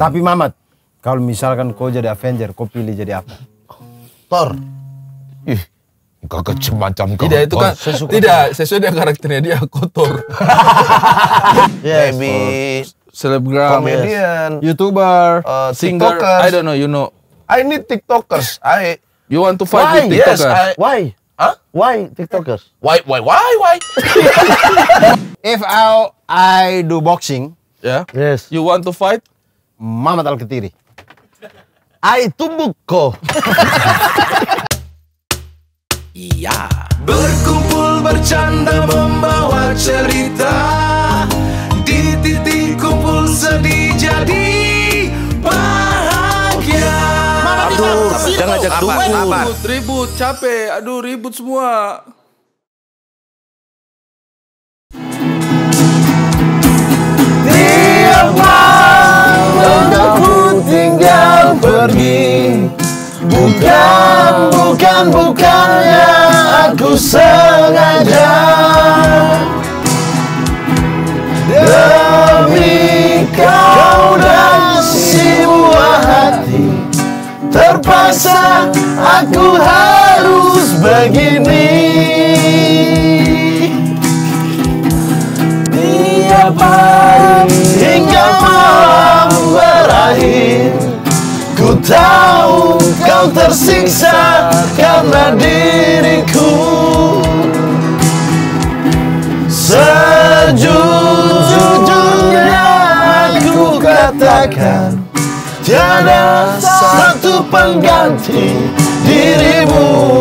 Tapi Mamat, kalau misalkan kau jadi Avenger, kau pilih jadi apa? Thor. Ih, kagak macam kau. Tidak itu kan tidak sesuai dengan karakternya dia kotor. Ya, yes, Maybe selebgram, komedian, youtuber, uh, singer. TikTokers. I don't know, you know. I need TikTokers. I You want to fight why? with TikTokers? Yes, I... Why? Huh? Why TikTokers? Why why why why? If I I do boxing, yeah. Yes. You want to fight? Mama Tal ketiri Ai tumbukko. iya. Berkumpul bercanda membawa cerita di titik kumpul sedih jadi bahagia. Aduh, jangan ajak Ribut, ribut, capek. Aduh, ribut semua. Dear iya, Engkau tinggal pergi Bukan, bukan, bukannya aku sengaja Demi kau dan si buah hati Terpaksa aku harus begini Tiap hari lain Ku tahu kau tersiksa karena diriku Sejujurnya aku katakan Tiada satu pengganti dirimu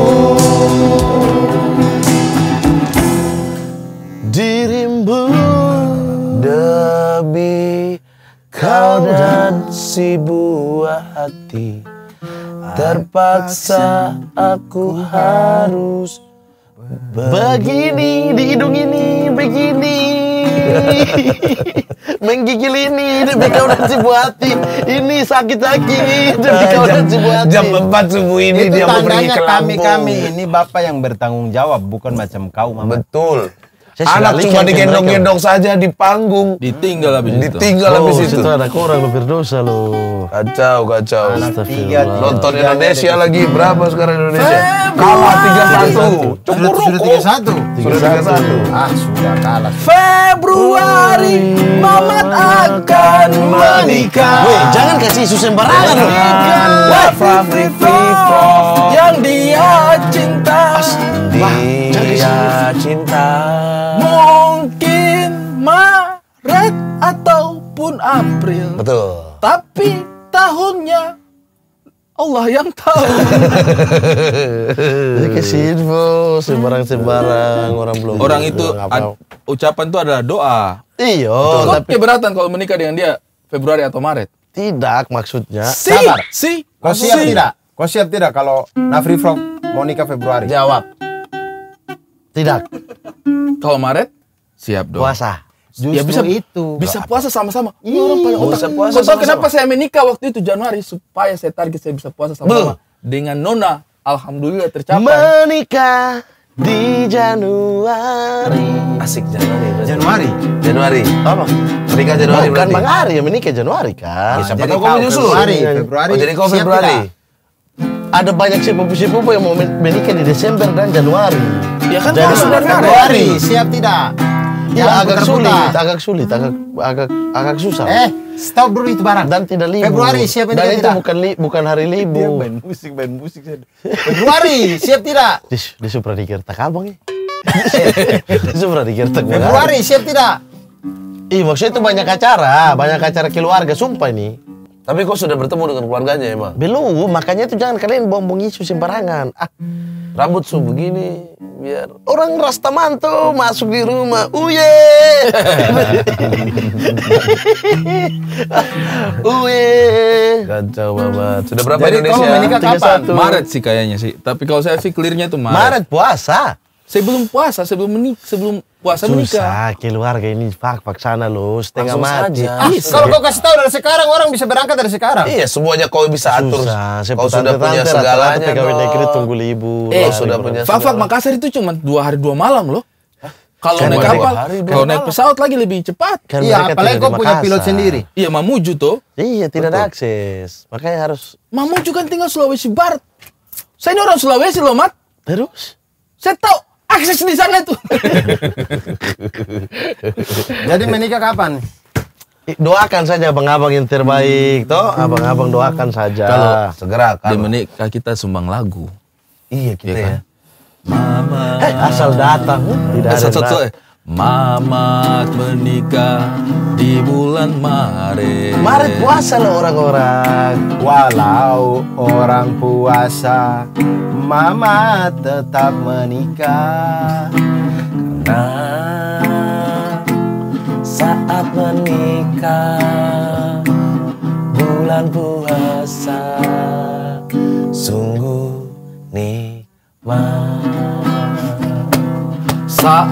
si buah hati Terpaksa aku harus Begini, di hidung ini, begini Menggigil ini, demi kau dan si buah hati Ini sakit lagi, demi eh, kau dan si buah hati Jam 4 subuh ini Itu dia pergi ke kami-kami ini Bapak yang bertanggung jawab, bukan macam kau Mama Betul saya Anak cuma digendong-gendong saja di panggung. Ditinggal habis itu. Ditinggal habis oh, itu. itu ada kurang lo berdosa lo. Kacau, kacau. Nonton Indonesia lagi berapa sekarang Indonesia? Kalah tiga satu, Cukup Sudah 3-1. Sudah 3-1. Ah, sudah kalah. Februari Mamat akan menikah. Weh, jangan kasih isu sembarangan lo. Yang dia cinta. Dia cinta. Mungkin Maret ataupun April. Betul. Tapi tahunnya Allah yang tahu. Jadi kasih info sembarang-sembarang orang belum. Orang itu ucapan itu adalah doa. Iya. Tapi keberatan kalau menikah dengan dia Februari atau Maret? Tidak maksudnya. Si, Si. siap si. tidak? Kau siap tidak kalau Nafri Frog mau nikah Februari? Jawab. Tidak. Kalau Maret siap dong. Puasa. Justru ya bisa itu. Bisa puasa sama-sama. Iya, orang pada otak. Bisa puasa -sama. tahu kenapa saya menikah waktu itu Januari supaya saya target saya bisa puasa sama-sama dengan Nona. Alhamdulillah tercapai. Menikah di Januari. Asik Januari. Januari. Januari. Apa? Menikah Januari Bukan berarti. Bang Ari yang menikah Januari kan. Ya, siapa tahu kamu Februari. Iya. Februari. Oh, jadi kau Februari. Ada banyak siapa-siapa yang mau menikah di Desember dan Januari dia kan iya. dari iya. bulan Februari siap tidak ya, ya agak sulit, agak sulit, agak agak agak susah. Eh, stop dulu itu barang. Dan tidak libur. Februari siap Dan itu bukan li, bukan hari libur. Dia main musik, main musik. Februari siap tidak? Di, ya. di dikir tak abang ya. di supra Februari siap tidak? Ih maksudnya itu banyak acara, banyak acara keluarga. Sumpah nih. Tapi kok sudah bertemu dengan keluarganya emang? Ya, belum, makanya itu jangan kalian bohong-bohong isu sembarangan. Ah, rambut su begini, biar orang Rastamanto masuk di rumah. Uye! Uye! Kacau banget. Sudah berapa Jadi Indonesia? Jadi menikah kapan? Maret sih kayaknya sih. Tapi kalau saya sih clearnya tuh Maret. Maret puasa? Saya belum puasa, sebelum menik, sebelum puasa Susah, menikah. Susah keluarga ini pak sana loh, setengah Langsung mati. Ah, kalau kau kasih tahu dari sekarang orang bisa berangkat dari sekarang. Iya, semuanya kau bisa atur. Susah. Kau sudah punya segalanya. Pegawai negeri tunggu libur. Eh, kau iya, sudah punya. Fak Makassar itu cuma dua hari dua malam loh. Kalau naik kapal, kalau naik pesawat lagi lebih cepat. iya, apalagi kau punya pilot sendiri. Iya, Mamuju tuh. Iya, tidak ada akses. Makanya harus. Mamuju kan tinggal Sulawesi Barat. Saya ini orang Sulawesi loh, Mat. Terus? Saya tahu akses di sana tuh. Jadi menikah kapan? Doakan saja abang-abang yang terbaik, toh abang-abang doakan saja. Kalau segera kan. menikah kita sumbang lagu. Iya kita iya ya. Kan? Mama. Hey, eh, asal datang. Eh, Tidak eh, ada satu, asal, Mamat menikah di bulan Maret. Maret puasa loh orang-orang. Walau orang puasa, Mamat tetap menikah. Karena saat menikah bulan puasa sungguh nikmat saat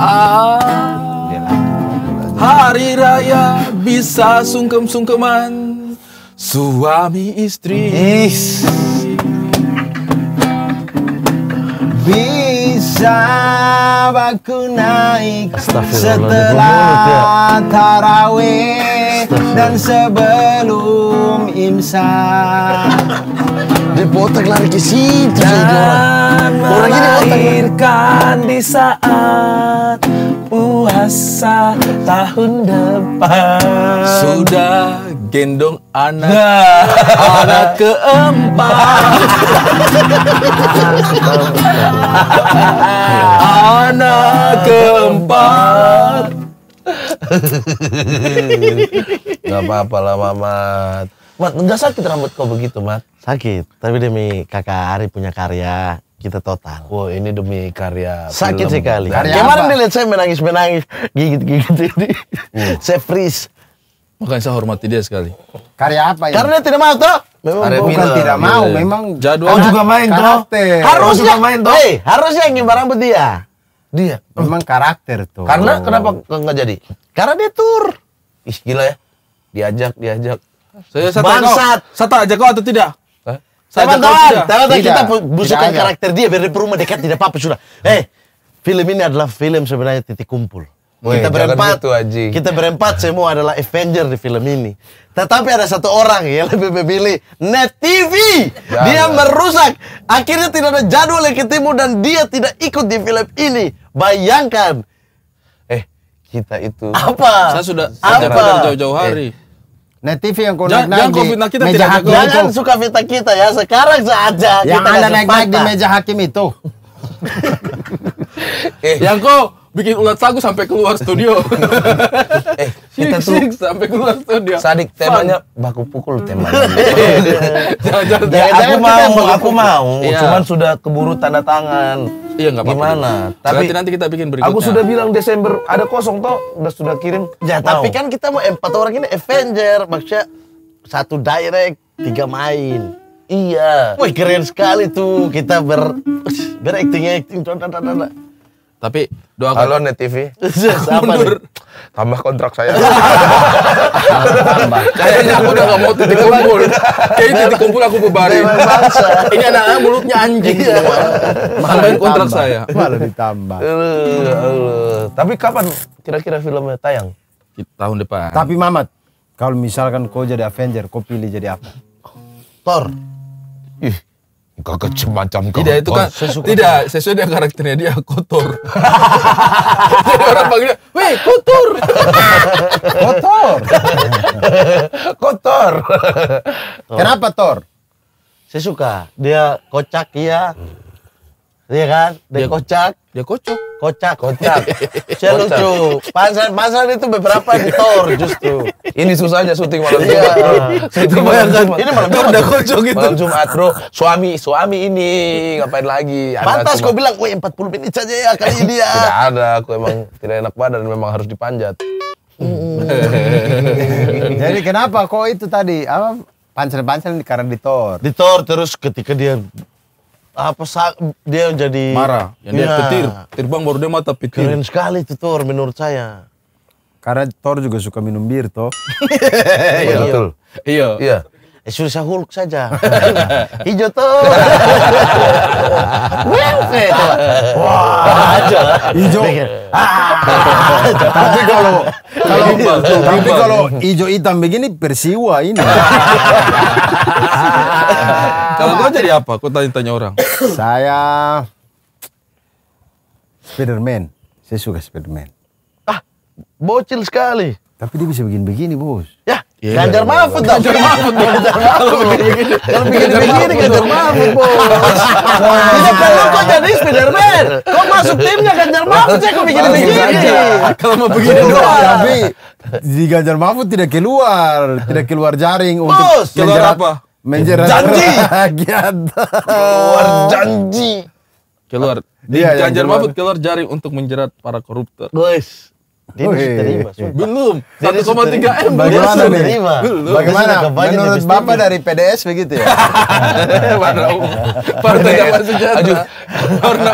hari raya bisa sungkem-sungkeman suami istri. Is. Sahabatku naik setelah tarawih dan sebelum imsak Dipotek lari ke situ Dan melahirkan di saat puasa tahun depan Sudah gendong anak nah. anak keempat anak keempat nggak apa-apa lah mamat mat nggak sakit rambut kau begitu mat sakit tapi demi kakak Ari punya karya kita total. wow, ini demi karya Sakit sekali. Kemarin dilihat saya menangis-menangis, gigit-gigit ini. Uh. saya freeze. Makanya saya hormati dia sekali. Karya apa ya? Karena tidak mau toh. Memang Karya bukan Miller. tidak mau, iya, iya. memang jadwal. Kau oh, juga main toh. Harusnya juga main toh. Hey, harusnya yang barang rambut dia. Dia oh. memang karakter tuh. Karena oh. kenapa nggak jadi? Karena dia tur. Ih gila ya. Diajak, diajak. Saya satu Bangsat. Satu aja kok atau tidak? teman Saya teman ternyata kita busukan karakter dia biar di rumah dekat tidak apa-apa sudah. Eh, film ini adalah film sebenarnya titik kumpul. Wih, kita berempat, gitu, Aji. kita berempat semua adalah Avenger di film ini. Tetapi ada satu orang yang lebih memilih Net TV. Jangan. Dia merusak. Akhirnya tidak ada jadwal yang ketemu dan dia tidak ikut di film ini. Bayangkan. Eh, kita itu. Apa? Saya sudah apa? jauh-jauh eh. hari. Eh. Net TV yang kau naik naik di kita meja tidak hakim. Jangan suka fitnah kita ya. Sekarang saja yang kita anda naik naik di meja hakim itu. eh. Yang kau bikin ulat sagu sampai keluar studio. eh, kita tuh sampai keluar studio. Sadik temanya Fun. baku pukul temanya. jangan, jangan, aku mau, aku mau. Ya. Cuman sudah keburu tanda tangan. Iya nggak apa-apa. Gimana? Tapi nanti, nanti kita bikin berikutnya. Aku sudah bilang Desember ada kosong toh, udah sudah kirim. Ya, mau. tapi kan kita mau empat orang ini Avenger, maksudnya satu direct, tiga main. Iya. Wih keren sekali tuh kita ber berakting acting. acting tapi doa Halo Net TV. mundur. Tambah kontrak saya. Kayaknya aku udah gak mau titik kumpul. Kayaknya titik kumpul aku bubarin. Ini anak-anak mulutnya anjing iya. semua. Tambahin kontrak saya. Malah ditambah. Tapi kapan kira-kira filmnya tayang? Tahun depan. Tapi Mamat, kalau misalkan kau jadi Avenger, kau pilih jadi apa? Thor. Ih, Gak kecil hmm. macam kau. Tidak itu kan tidak sesuai dengan karakternya dia kotor. Jadi orang panggilnya, weh kotor. kotor. kotor. Kenapa Thor? Saya suka dia kocak iya hmm. Iya kan? Dia, kocak. Dia kocok. Kocak, kocak. Saya lucu. Pasan, pasan itu beberapa di editor justru. Ini susahnya syuting malam iya. Jumat. Iya. itu bayangkan. Ini malam Jumat. Udah kocok gitu. Malam Jumat, bro. Suami, suami ini. Ngapain lagi? Pantas kau bilang, weh 40 menit saja ya kali ini ya. tidak ada. Aku emang tidak enak badan. Memang harus dipanjat. Jadi kenapa kau itu tadi? Apa? pansel di karena Di Ditor terus ketika dia apa dia jadi marah yang dia ya. petir terbang baru dia mata petir keren sekali itu Thor menurut saya karena Thor juga suka minum bir toh iya betul iya iya Eh, susah hulk saja. Hijau Thor wow Wah, aja. Hijau. Ah. Tapi kalau kalau tapi kalau hijau hitam begini persiwa ini jadi apa? Kau tanya-tanya orang. Saya Spiderman. Saya suka Spiderman. Ah, bocil sekali. Tapi dia bisa bikin begini, Bos. Ya, yeah. Iya, iya, iya. Ganjar Mahfud Ganjar Mahfud. Ganjar Mahfud. Kalau bikin begini Ganjar Mahfud, Bos. Tidak perlu kau jadi Spiderman. Kau masuk timnya Ganjar Mahfud saya kau bikin begini. Kalau mau begini doang. Tapi di Ganjar Mahfud tidak keluar, tidak keluar jaring untuk Bos, keluar apa? Menjerat janji. Keluar janji. Keluar. Di ya, Ganjar Mahfud keluar jari untuk menjerat para koruptor. Guys. Dia satu terima. Belum. 1,3 M. Bagaimana nih? Terima. Belum. Bagaimana? Menurut Bapak dari PDS begitu ya? Warna Partai masih jadi Warna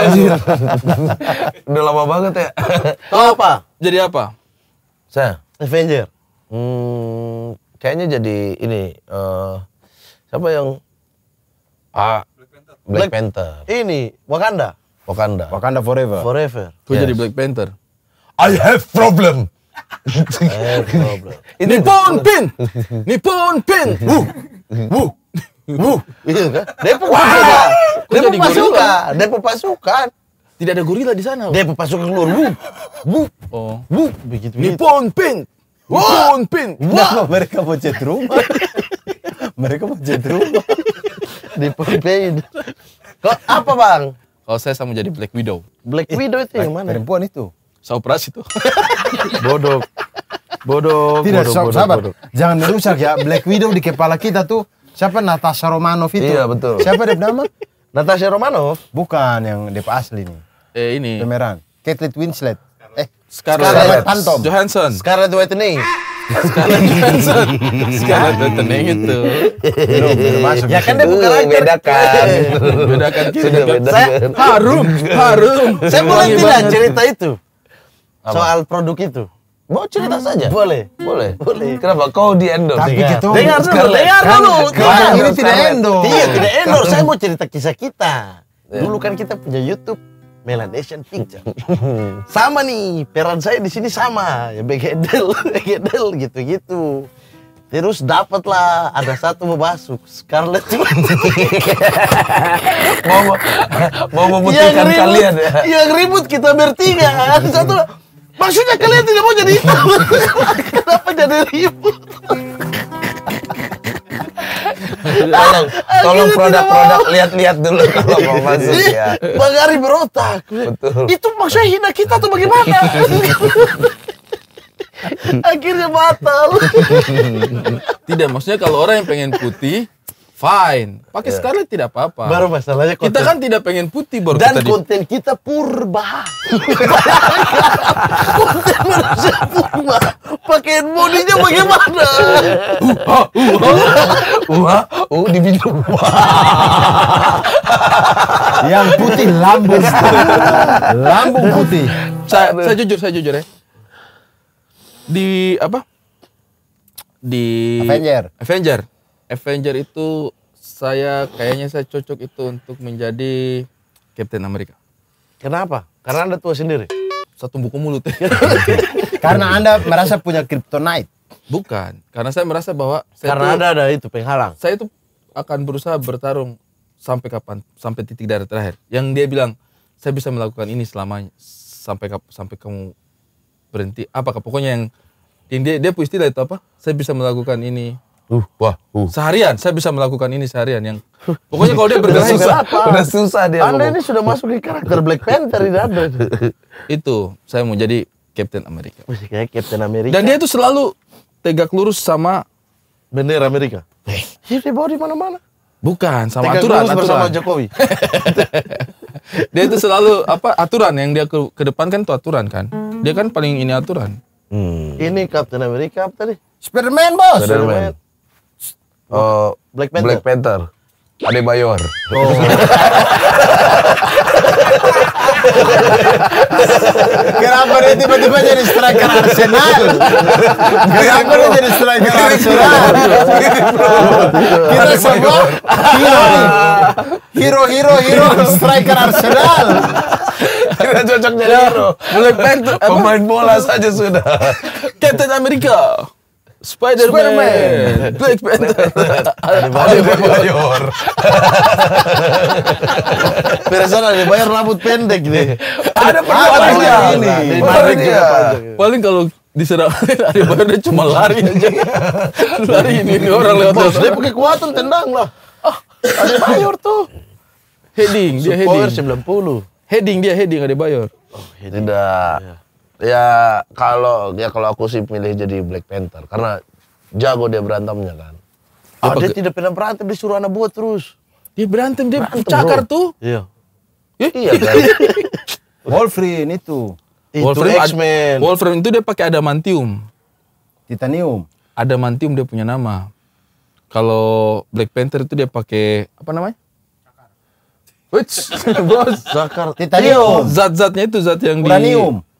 Udah lama banget ya. Tahu apa? Jadi apa? Saya? Avenger. Hmm, kayaknya jadi ini. Uh, Siapa yang ah Black Panther. Black Panther. Ini Wakanda. Wakanda. Wakanda forever. Forever. Itu yes. jadi Black Panther. I have problem. I have problem. Nippon pin. Nippon pin. wu wu wu Iya kan? Depo pasukan. Depo pasukan. Depo pasukan. Tidak ada gorila di sana. Depo pasukan keluar. wu wu Oh. Wuh. Begitu. Nippon pin. Nippon pin. Wah. Mereka mau cat rumah. mereka mau jadi rumah di kok apa bang kalau saya sama jadi Black Widow Black Widow itu yang mana perempuan itu Saupras itu bodoh bodoh tidak bodoh, bodoh, sabar bodoh. jangan merusak ya Black Widow di kepala kita tuh siapa Natasha Romanov itu iya betul siapa dia nama Natasha Romanov bukan yang dia asli nih eh ini pemeran Kate Winslet eh Scarlett, Scarlett Johansson Scarlett Whitney sekarang sekarang tenang itu. Ya kan dia bukan lagi. Bedakan. bedakan bedakan. Saya, harum, harum. Saya boleh tidak cerita itu? Soal produk itu. Mau cerita hmm, saja? Boleh. Boleh. Boleh. Kenapa kau di endor Tapi iya. gitu dengar dulu, dengar dulu. ini tidak endor Iya, tidak endor Saya mau cerita kisah kita. Iya. Dulu kan kita punya YouTube Melanesian picture. sama nih, peran saya di sini sama, ya begedel, begedel gitu-gitu. Terus dapatlah ada satu mau masuk, Scarlett mau mau memutihkan ribut, kalian ya. Yang ribut kita bertiga. Satu maksudnya kalian tidak mau jadi hitam. Kenapa jadi ribut? tolong tolong produk-produk lihat-lihat dulu kalau mau masuk ya bang Ari berotak betul itu maksudnya hina kita tuh bagaimana akhirnya batal tidak maksudnya kalau orang yang pengen putih fine. Pakai yeah. scarlet tidak apa-apa. Baru masalahnya konten. Kita kan tidak pengen putih baru Dan kita konten di... kita purba. konten manusia purba. Pakaian bodinya bagaimana? Uh, ha, uh, ha. Uh, Yang putih lambung. lambung putih. Saya, saya jujur, saya jujur ya. Di apa? Di Avenger. Avenger Avenger itu saya kayaknya saya cocok itu untuk menjadi Captain America. Kenapa? Karena Anda tua sendiri. Satu buku mulut. karena Anda merasa punya kryptonite. Bukan, karena saya merasa bahwa saya karena itu, Anda ada itu penghalang. Saya itu akan berusaha bertarung sampai kapan? Sampai titik darah terakhir. Yang dia bilang, "Saya bisa melakukan ini selamanya sampai sampai kamu berhenti." Apa pokoknya yang dia dia punya istilah itu apa? Saya bisa melakukan ini Uh, wah, uh. seharian saya bisa melakukan ini seharian yang pokoknya kalau dia bergerak susah, udah susah dia. Anda ngomong. ini sudah masuk di karakter Black Panther di ada. itu saya mau jadi Captain America. Masih Captain America. Dan dia itu selalu tegak lurus sama bendera Amerika. Hei, eh. dia dibawa di mana-mana. Bukan sama tegak aturan, lurus aturan. bersama Jokowi. dia itu selalu apa aturan yang dia ke, ke depan kan itu aturan kan. Dia kan paling ini aturan. Hmm. Ini Captain America apa tadi? Spiderman bos. Spiderman. Spiderman uh, Black Panther. Black Panther. Ade Bayor. Oh. Kenapa dia tiba-tiba jadi striker Arsenal? Kenapa dia jadi striker Arsenal? Kita semua hero, hero, hero, hero striker Arsenal. Kita cocok jadi hero. Mulai ya, pemain bola saja sudah. Captain America. Spider-Man, Spider Black Panther, ada Adebayor. Peresan bayar rambut pendek nih. Ada perbuatannya ini. Paling, paling kalau diserang ada bayar dia cuma lari aja. lari ini, ini orang lewat. Bos, dia pakai kekuatan tendang lah. Ah, bayar tuh. Heading, dia heading. Power 90. Heading dia heading bayar. Oh, heading. Tidak. Iya. Ya kalau ya kalau aku sih pilih jadi Black Panther karena jago dia berantemnya kan. Dia, oh, dia tidak pernah berantem disuruh anak buat terus. Dia berantem dia berantem, cakar bro. tuh. Iya. Eh? Iya kan? Wolverine itu. Itu Wolverine, X-Men. Wolverine itu dia pakai adamantium. Titanium. Adamantium dia punya nama. Kalau Black Panther itu dia pakai apa namanya? Which, bos. Zakar. Titanium. Zat-zatnya itu zat yang Uranium. di...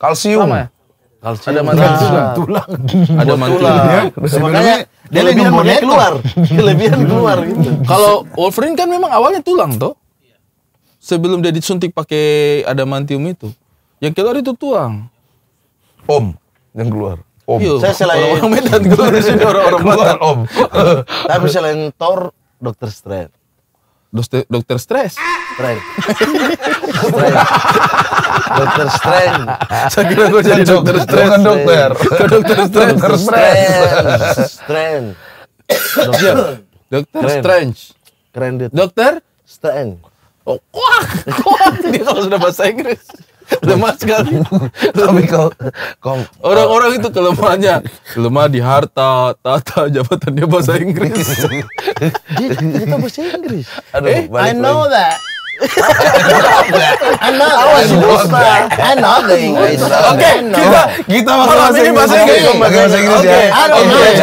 Kalsium. Sama ya? Kalsium. Ada nah, tulang. tulang. Ada tulang, Ya. Makanya dia lebih dia keluar. Kelebihan keluar gitu. Kalau Wolverine kan memang awalnya tulang toh. Sebelum dia disuntik pakai adamantium itu. Yang keluar itu tulang. Om yang keluar. Om. Yo, iya. saya selain orang Medan keluar sini orang-orang Om. Tapi selain Thor, Doctor Strange. Dokter, dokter stres. dokter stres, Saya kira gue jadi dokter stres. Bukan dokter. dokter stres. Dokter stres. Dokter. Dokter strange. Keren Dokter? Strange. Oh, wah, dia kalau sudah bahasa Inggris lemah sekali. Tapi kalau orang-orang itu kelemahannya lemah di harta, tata, jabatan dia bahasa Inggris. dia, dia bahasa Inggris. eh, I know that. Oke, kita kita malam ini bahasa Inggris. Bahasa Inggris ya. I don't mind.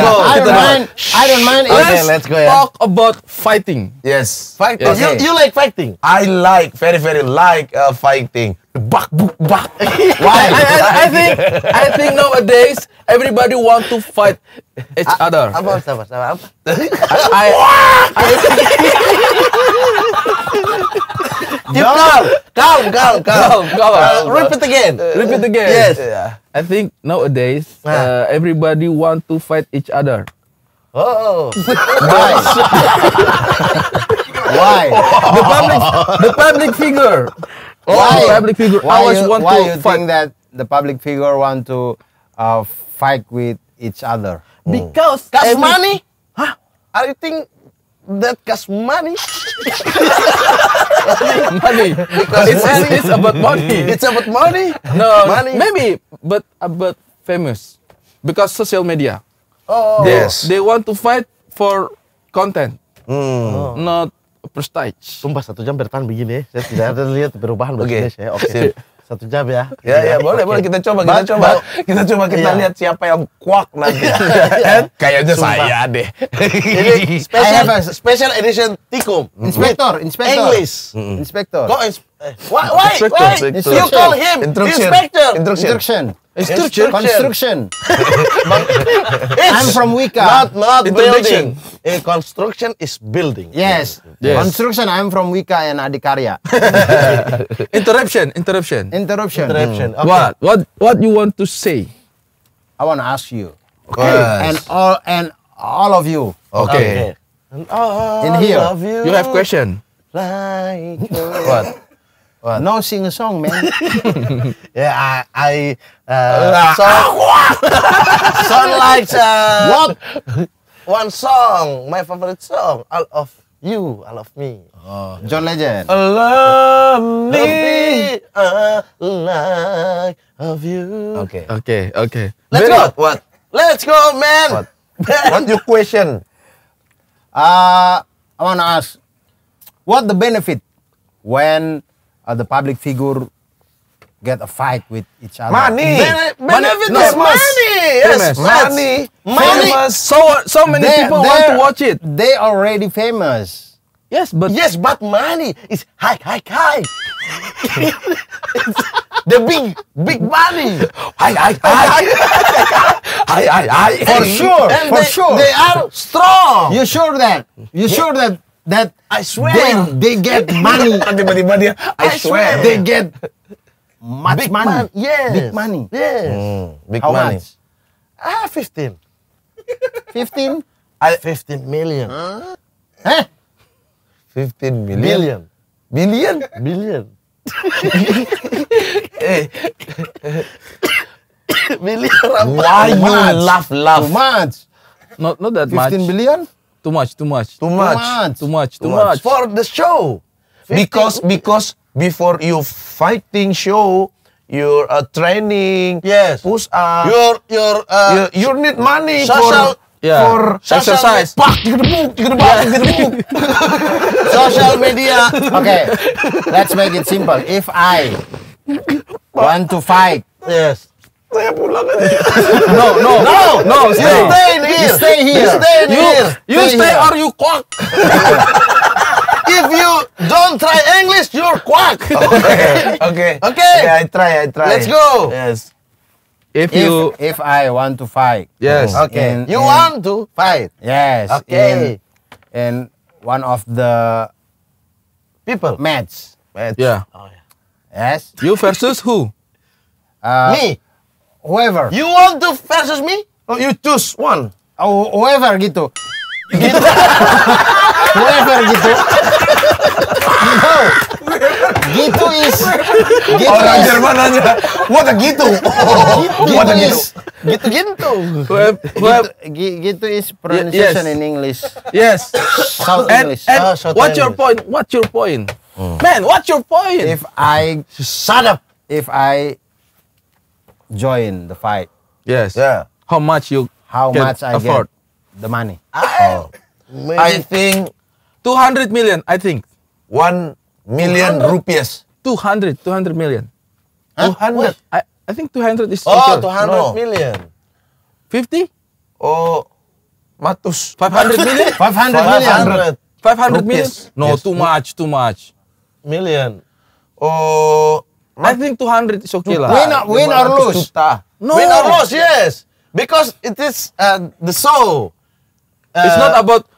I don't mind. Okay, let's go. Ya. Talk about fighting. Yes. Fighting. You you like fighting? I like very very like uh, fighting. Bak bak. Why? I, think I think nowadays everybody want to fight each ah, other. Apa apa apa? I, I, I think calm, calm, calm, calm, calm. Uh, repeat again. Uh, repeat again. Yes. Yeah. I think nowadays ah. uh, everybody want to fight each other. Oh. Why? Why? The public, the public figure. why? The public figure. Why always you, want why to you fight. think that the public figure want to uh, fight with each other? Because cash money. Huh? I think that cost money. money. Because it's, money. it's about money. It's about money. No, money. maybe, but about uh, famous, because social media. Oh. They, oh, oh. yes. They want to fight for content, mm. not prestige. Sumpah satu jam bertahan begini ya. Saya tidak ada lihat perubahan okay. Ya. Oke. Okay. Satu jam ya? Ya, ya, iya, boleh, okay. boleh kita coba, kita coba, kita coba kita iya. lihat siapa yang kuak nanti. Iya, iya, kan? Kayaknya saya deh. Ini special, special edition Tikum. Mm-hmm. Inspector, inspector, English. Mm -hmm. Inspektor. Go ins eh, why, why, why? You call him inspector. instruction. Instruction. Construction. I'm from Wika. Not, not building. A construction is building. Yes. yes. Construction. I'm from Wika and Adikarya. interruption. Interruption. Interruption. Interruption. Mm. Okay. What? What? What you want to say? I want to ask you. Okay. Yes. And all and all of you. Okay. okay. In here. You. you have question. Like what? What? No sing a song, man. yeah, I, I Uh, song, song uh, what? One song, my favorite song, all of you, all of me. Oh, John Legend. I love me, I like of you. Oke, okay. oke, okay, oke. Okay. Let's go. What? Let's go, man. What? What your question? Uh, I want to ask, what the benefit when uh, the public figure get a fight with each other. Money. Ben- benefit no, is money. Yes, money. Money. Famous. So so many they're, people want to watch it. They already famous. Yes, but yes, but money is high, high, high. the big, big money. High, high, high. high, high, high. For sure. And for they, sure. They are strong. You sure that? You sure that? That I swear they, they get money. I swear they get much big money. Man, yes. Big money. Yes. Mm, big How money. Much? Ah, 15. 15? I, 15 million. Huh? 15 million? Billion. Billion? Billion. billion. Eh. Why you laugh, laugh? Too much. Not, not that 15 much. 15 billion? Too much, too much. Too much. Too much. Too much. much. For the show. 15. Because, because before you fighting show your uh, training yes push up your your uh, you, you need money social, for yeah. for exercise pak digedebuk digedebuk digedebuk social media okay let's make it simple if i want to fight yes saya pulang aja. no, no, no, no, stay, no. stay here. You stay here. You stay, You, stay, stay here. or you cock. if you don't try English, you're quack. Okay. okay. Okay. I try. I try. Let's go. Yes. If, you if I want to fight. Yes. Oh. Okay. In, you in, want to fight. Yes. Okay. In, in one of the people match. match. Yeah. Oh, yeah. Yes. You versus who? Uh, me. Whoever. You want to versus me? you choose one? Oh, whoever gitu. gitu. whoever gitu. no. gitu is. Gitu Orang is. Jerman aja. Wah gitu. Oh, gitu, gitu is. Gitu gitu. Web, web. Gitu, gitu is pronunciation yes. in English. Yes. South and, English. And oh, South what's English. your point? What's your point? Mm. Man, what's your point? If I shut up. If I join the fight. Yes. Yeah. How much you? How much I afford? get the money? I, oh. I think 200 million. I think. 1 million 200, rupias. 200, 200 million. Huh? 200. I, I think 200 is Oh, secure. 200 no. million. 50? Oh, matus. 500 million? 500, 500 million. 500 rupias. million? No, yes. too much, too much. Million. Oh, I think 200 is okay lah. Win, win or lose? Juta. No. Win or lose, yes. Because it is uh, the show. Uh, it's not uh, about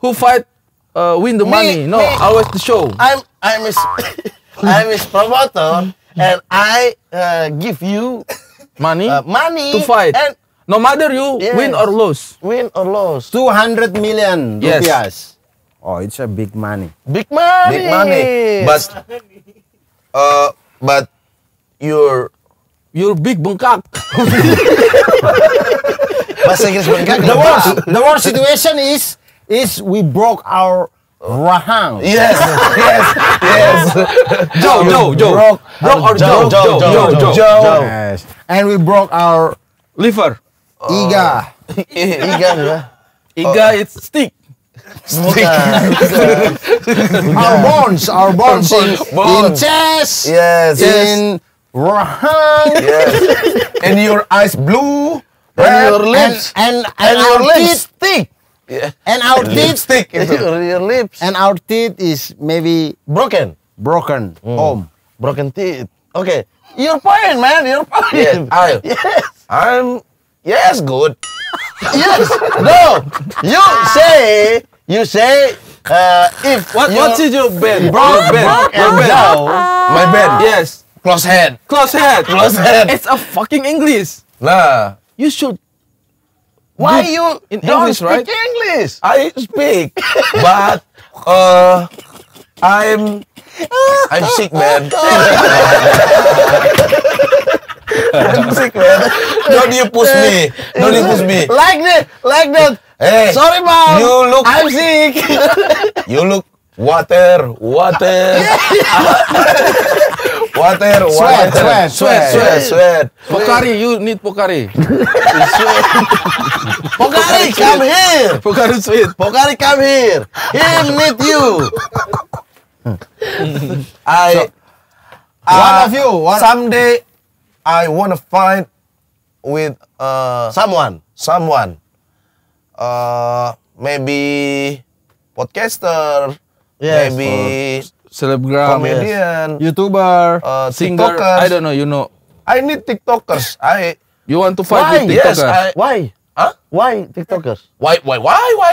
who fight uh, win the me, money. No, me, I was the show. I'm I'm his, I'm his promoter, and I uh, give you money, uh, money to fight. And no matter you yes, win or lose, win or lose, two hundred million yes. Oh, it's a big money. Big money. Big money. But uh, but you're big bengkak. Bahasa Inggris bengkak. The worst, the worst situation is is we broke our Rahan. Yes, yes, yes. Joe, Joe, Joe. Broke, broke our Joe, Joe, Joe, Joe, Joe. Yes. And we broke our liver. Iga. Oh. Iga, Iga, it's stick. Stick. our bones, our bones, in, in chest, yes, in Rahan, yes. and your eyes blue, and your lips, and, and, and, and your lips thick. Yeah. And our teeth stick. Your lips. And our teeth is maybe broken. Broken. Mm. Home. Broken teeth. Okay. You're fine, man. You're fine. Yes. I, yes. I'm. Yes, good. yes. No. You say. You say uh, if what, What is your bend? Brown bend. Your bend. My bend. Yes. Close head. Close head. Close head. It's a fucking English. Nah. You should Why you in don't English, speak right? English? I speak, but uh, I'm I'm sick, man. Oh, I'm sick, man. Don't you push me. Don't you push me. Like that, like that. Hey, sorry, mom. You look. I'm sick. you look water, water. Water, water. Sweat, sweat, sweat, sweat, sweat. Pokari, you need Pokari. sweat. Pokari, come here. Pokari, sweat, Pokari, come here. Him need you. I, so, uh, one of you. One, someday, I wanna to fight with uh, someone. Someone. Uh, maybe podcaster. Yes, maybe. Or, selebgram, comedian, yes. YouTuber, uh, singer. TikTokers. I don't know. You know. I need TikTokers. I. You want to fight why? with TikTokers? Yes, I, why? Huh? Why TikTokers? Why why why why?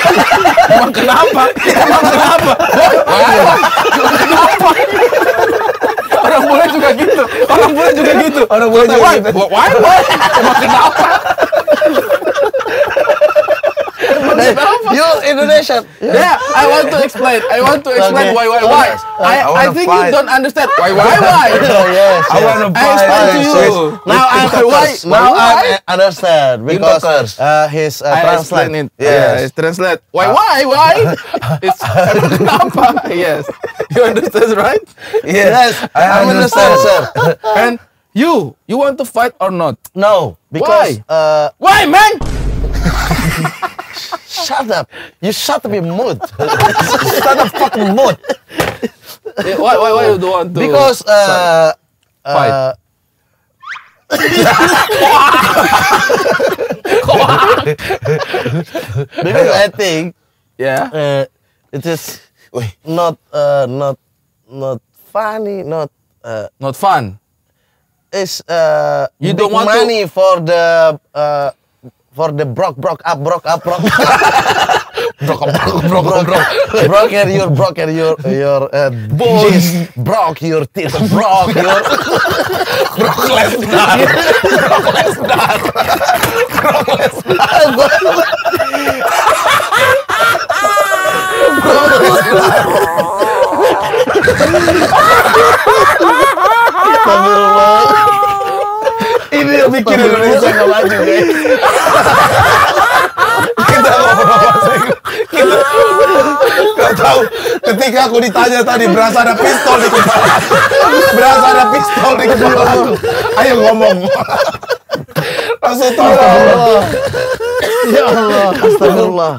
Emang kenapa? Emang kenapa? Why why? kenapa? Orang boleh juga gitu. Orang boleh juga gitu. Orang boleh juga why? gitu. Why why? Emang kenapa? You're Indonesian. Yeah. yeah, I want to explain. I want to explain okay. why, why, why. I, I, I think fight. you don't understand. Why, why, why? yes, oh, yes. I want to I explain to you. now uh, uh, I why, now I understand because uh, his uh, translate. It. Yes, yes. translate. Why, uh, why, why? it's kenapa? yes, you understand, right? Yes, I understand, sir. and you, you want to fight or not? No, because why? Uh, why, man? shut up. You shut up your mood. shut up fucking mood. Yeah, why, why, why you don't want to? Because, uh, uh Fight. uh, because I think, yeah, uh, it is not, uh, not, not funny, not, uh, not fun. It's uh, you don't want money to... for the uh, for the broke, broke up, broke up, broke. broke, broke, broke, broke, broke. broke your, broke your, your uh, bones. Broke your teeth, broke your. broke Lesnar. broke Lesnar. broke Lesnar. Broke Lesnar. mikir Indonesia nggak maju guys. kita ngomong bahasa Kita tahu. Ketika aku ditanya tadi berasa ada pistol di kepala, berasa ada pistol di kepala aku. Ayo ngomong. Langsung tolong. Ya Allah, astagfirullah.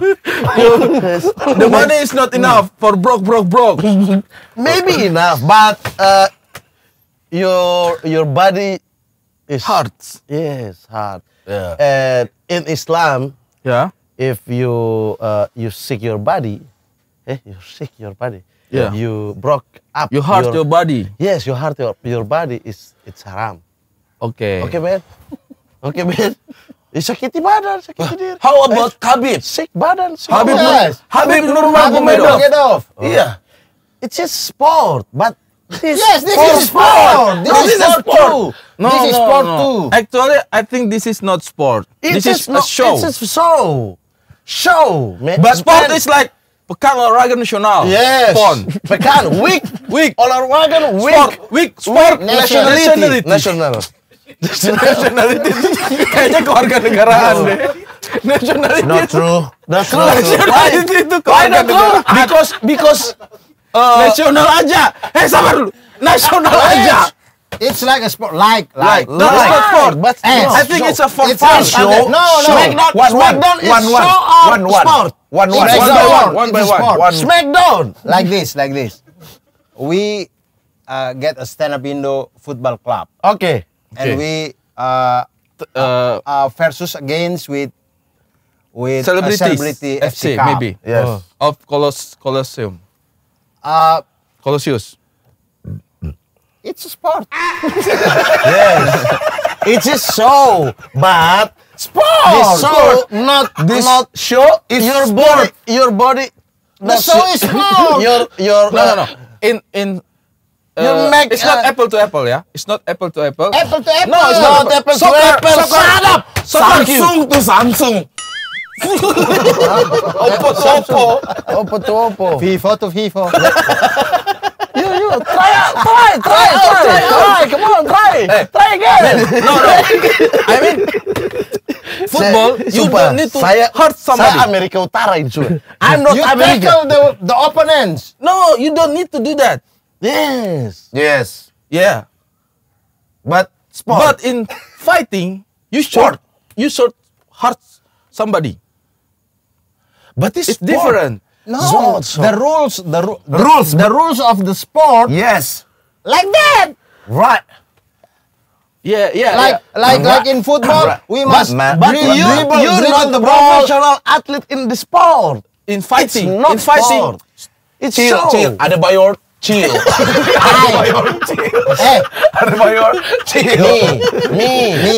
The money is not enough for broke, broke, broke. Maybe enough, but uh, your your body It's, heart. Yes, heart. Yeah. And in Islam, yeah, if you uh, you sick your body, eh, you sick your body. Yeah. You broke up. You hurt your, your body. Yes, you hurt your your body is it's haram. Okay. Okay, man. okay, man. Eh, sakiti badan, sakiti diri. How about eh, Habib? Sick badan. Sick Habib, yes. Habib Nurmagomedov. Iya. It's just sport, but This yes, this sport. is sport. This, no, is, this sport sport. Too. No, this is no, sport no. too. Actually, I think this is not sport. It this is, is not, a show. This is show. Show, man. But sport man. is like pekan olahraga nasional. Yes. Pon. Pekan week week olahraga week sport week sport week. nationality. National. nationality kayaknya keluarga negaraan no. deh. Nationality. Not true. Not true. Nationality itu keluarga negaraan. Because because uh, nasional aja. Eh sabar dulu. Nasional uh, aja. It's like a sport, like, like, like. No, like. it's not sport, but S. I think it's a for it's fun. Show. No, no. Smackdown, one, Smackdown one, is one, one, show of one, one, sport. One, one, one, by one, one by one, one. Smackdown, like this, like this. We uh, get a stand up Indo football club. Okay. And we uh, uh, uh, versus against with with celebrity FC, FC maybe. Yes. Oh. Of Colos Colosseum. Uh, Colosseus. It's a sport. Ah! yes. It's a show, but sport. The show, not this not show. Is your sport. body, your body. The show is sport. your your no no no. Uh, in in uh, you make it's uh, not apple to apple, yeah? It's not apple to apple. Apple to apple. No, it's not, not apple, apple, to apple. Shut up. Samsung to Samsung. opo Oppo, Oppo, to opo. FIFA to FIFA. You, you, try, try, try, try, try, try, come on, try, hey. try again. No, no, I mean, football, saya, you sumpah, don't need to saya, hurt somebody. Saya Amerika Utara itu. I'm not you America. tackle the, the opponents. No, you don't need to do that. Yes. Yes. Yeah. But sport. But in fighting, you should you should hurt somebody. But it's sport, different. No, so, the rules, the, the rules, the rules of the sport. Yes, like that. Right. Yeah, yeah, like yeah. like like in football, right. we must. But, but you, dribble, you're not the professional athlete in the sport. In fighting, it's not in fighting, sport. it's chill, show. chill. Adebayor, chill. Adebayor, chill. Hey, Adebayor, chill. Me, me, me.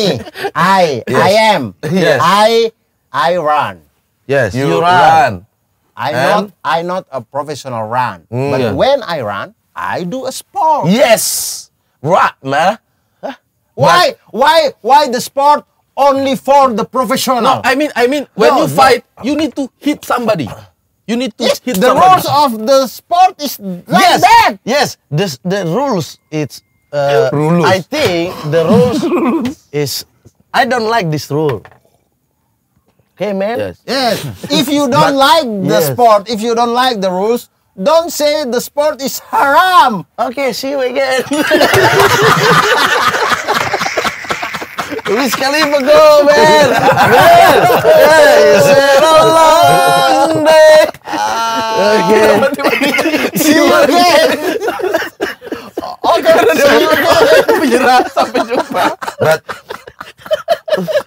I, yes. I am. Yes. I, I run. Yes, you, you run. run. I'm not I not a professional run, mm, but yeah. when I run, I do a sport. Yes, right, man. Huh? Why but, why why the sport only for the professional? No, I mean I mean when no, you fight, no. you need to hit somebody. You need to yes, hit the somebody. rules of the sport is like yes, that. Yes, the the rules it's. Uh, rules. I think the rules is I don't like this rule. Okay, man? Yes. Yes. if you don't but, like the yes. sport, if you don't like the rules, don't say the sport is haram. Okay, see you again. Wiz Khalifa go, man. yes. yes. a long day. Okay. see you again. Okay, see Sampai jumpa. But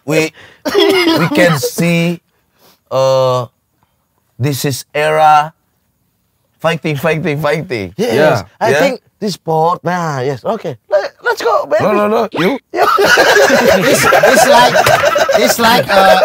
we we can see uh, this is era fighting, fighting, fighting. Yes, yeah. I yeah. think this sport. Nah, yes, okay. Let, us go, baby. No, no, no. You. it's, it's like it's like uh,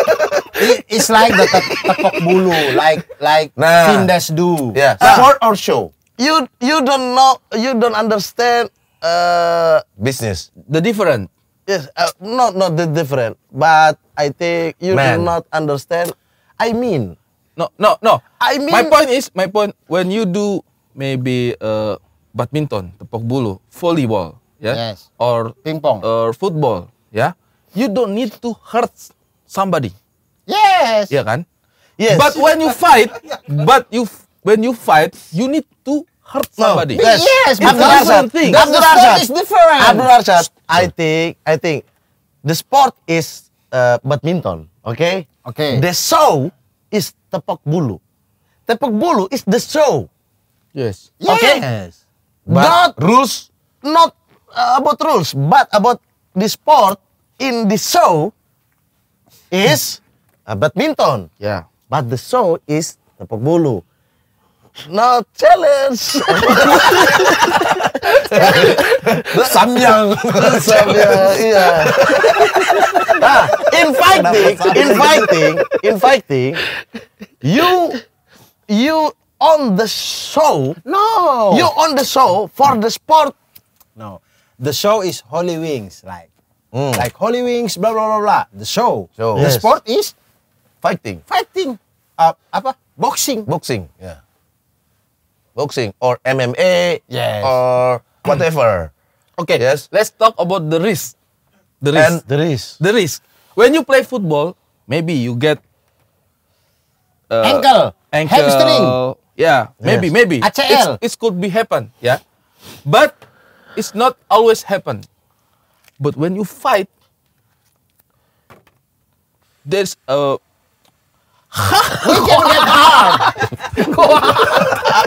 it, it's like the takok bulu, like like nah. Findas do. Yeah. Sport or show. You you don't know. You don't understand. Uh, business. The different. Yes, uh, not not that different, but I think you Man. do not understand. I mean, no, no, no. I mean, my point is, my point when you do maybe uh, badminton, tepok bulu, volleyball, yeah, yes. or ping pong, or football, yeah, you don't need to hurt somebody. Yes. yeah, kan? Yes. But when you fight, but you when you fight, you need to hurt somebody. Yes, yes Abdul Arshad. Abdul sport is different. Abdul Arshad, I think, I think the sport is uh, badminton. Okay. Okay. The show is tepok bulu. Tepok bulu is the show. Yes. Okay. Yes. But not rules, not uh, about rules, but about the sport in the show is uh, badminton. Yeah. But the show is tepok bulu. Now challenge. Samyang. Samyang, iya. Nah, inviting, inviting. in you you on the show. No. You on the show for the sport. No. The show is Holy Wings, like mm. like Holy Wings, blah blah blah blah. The show. So, the yes. sport is fighting. Fighting. Uh, apa? Boxing. Boxing. Yeah. boxing or MMA yes. or whatever. okay, yes. Let's talk about the risk. The risk. And the risk. The risk. When you play football, maybe you get uh, ankle, ankle, hamstring. Yeah, maybe, yes. maybe. ACL. It's, it could be happen. Yeah, but it's not always happen. But when you fight, there's a we can get hard.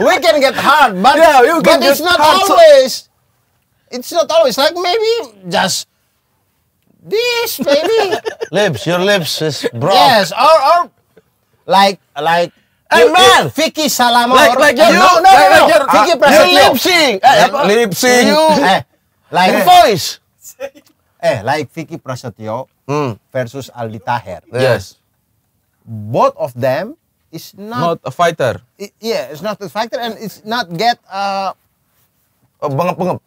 we can get hard, but yeah, you can but it's not always. it's not always like maybe just this maybe lips. Your lips is broke. Yes, or or like like. Hey you, man, you, Vicky Salama. Like, like you, no, no, no, like, no. Like Vicky uh, ah, Prasetyo. You lip sync. Eh, eh lip sync. You, eh, like voice. Eh, like Vicky Prasetyo hmm. versus Aldi Taher. Yes. yes both of them is not, not a fighter. It, yeah, it's not a fighter and it's not get uh, uh bengep bengep.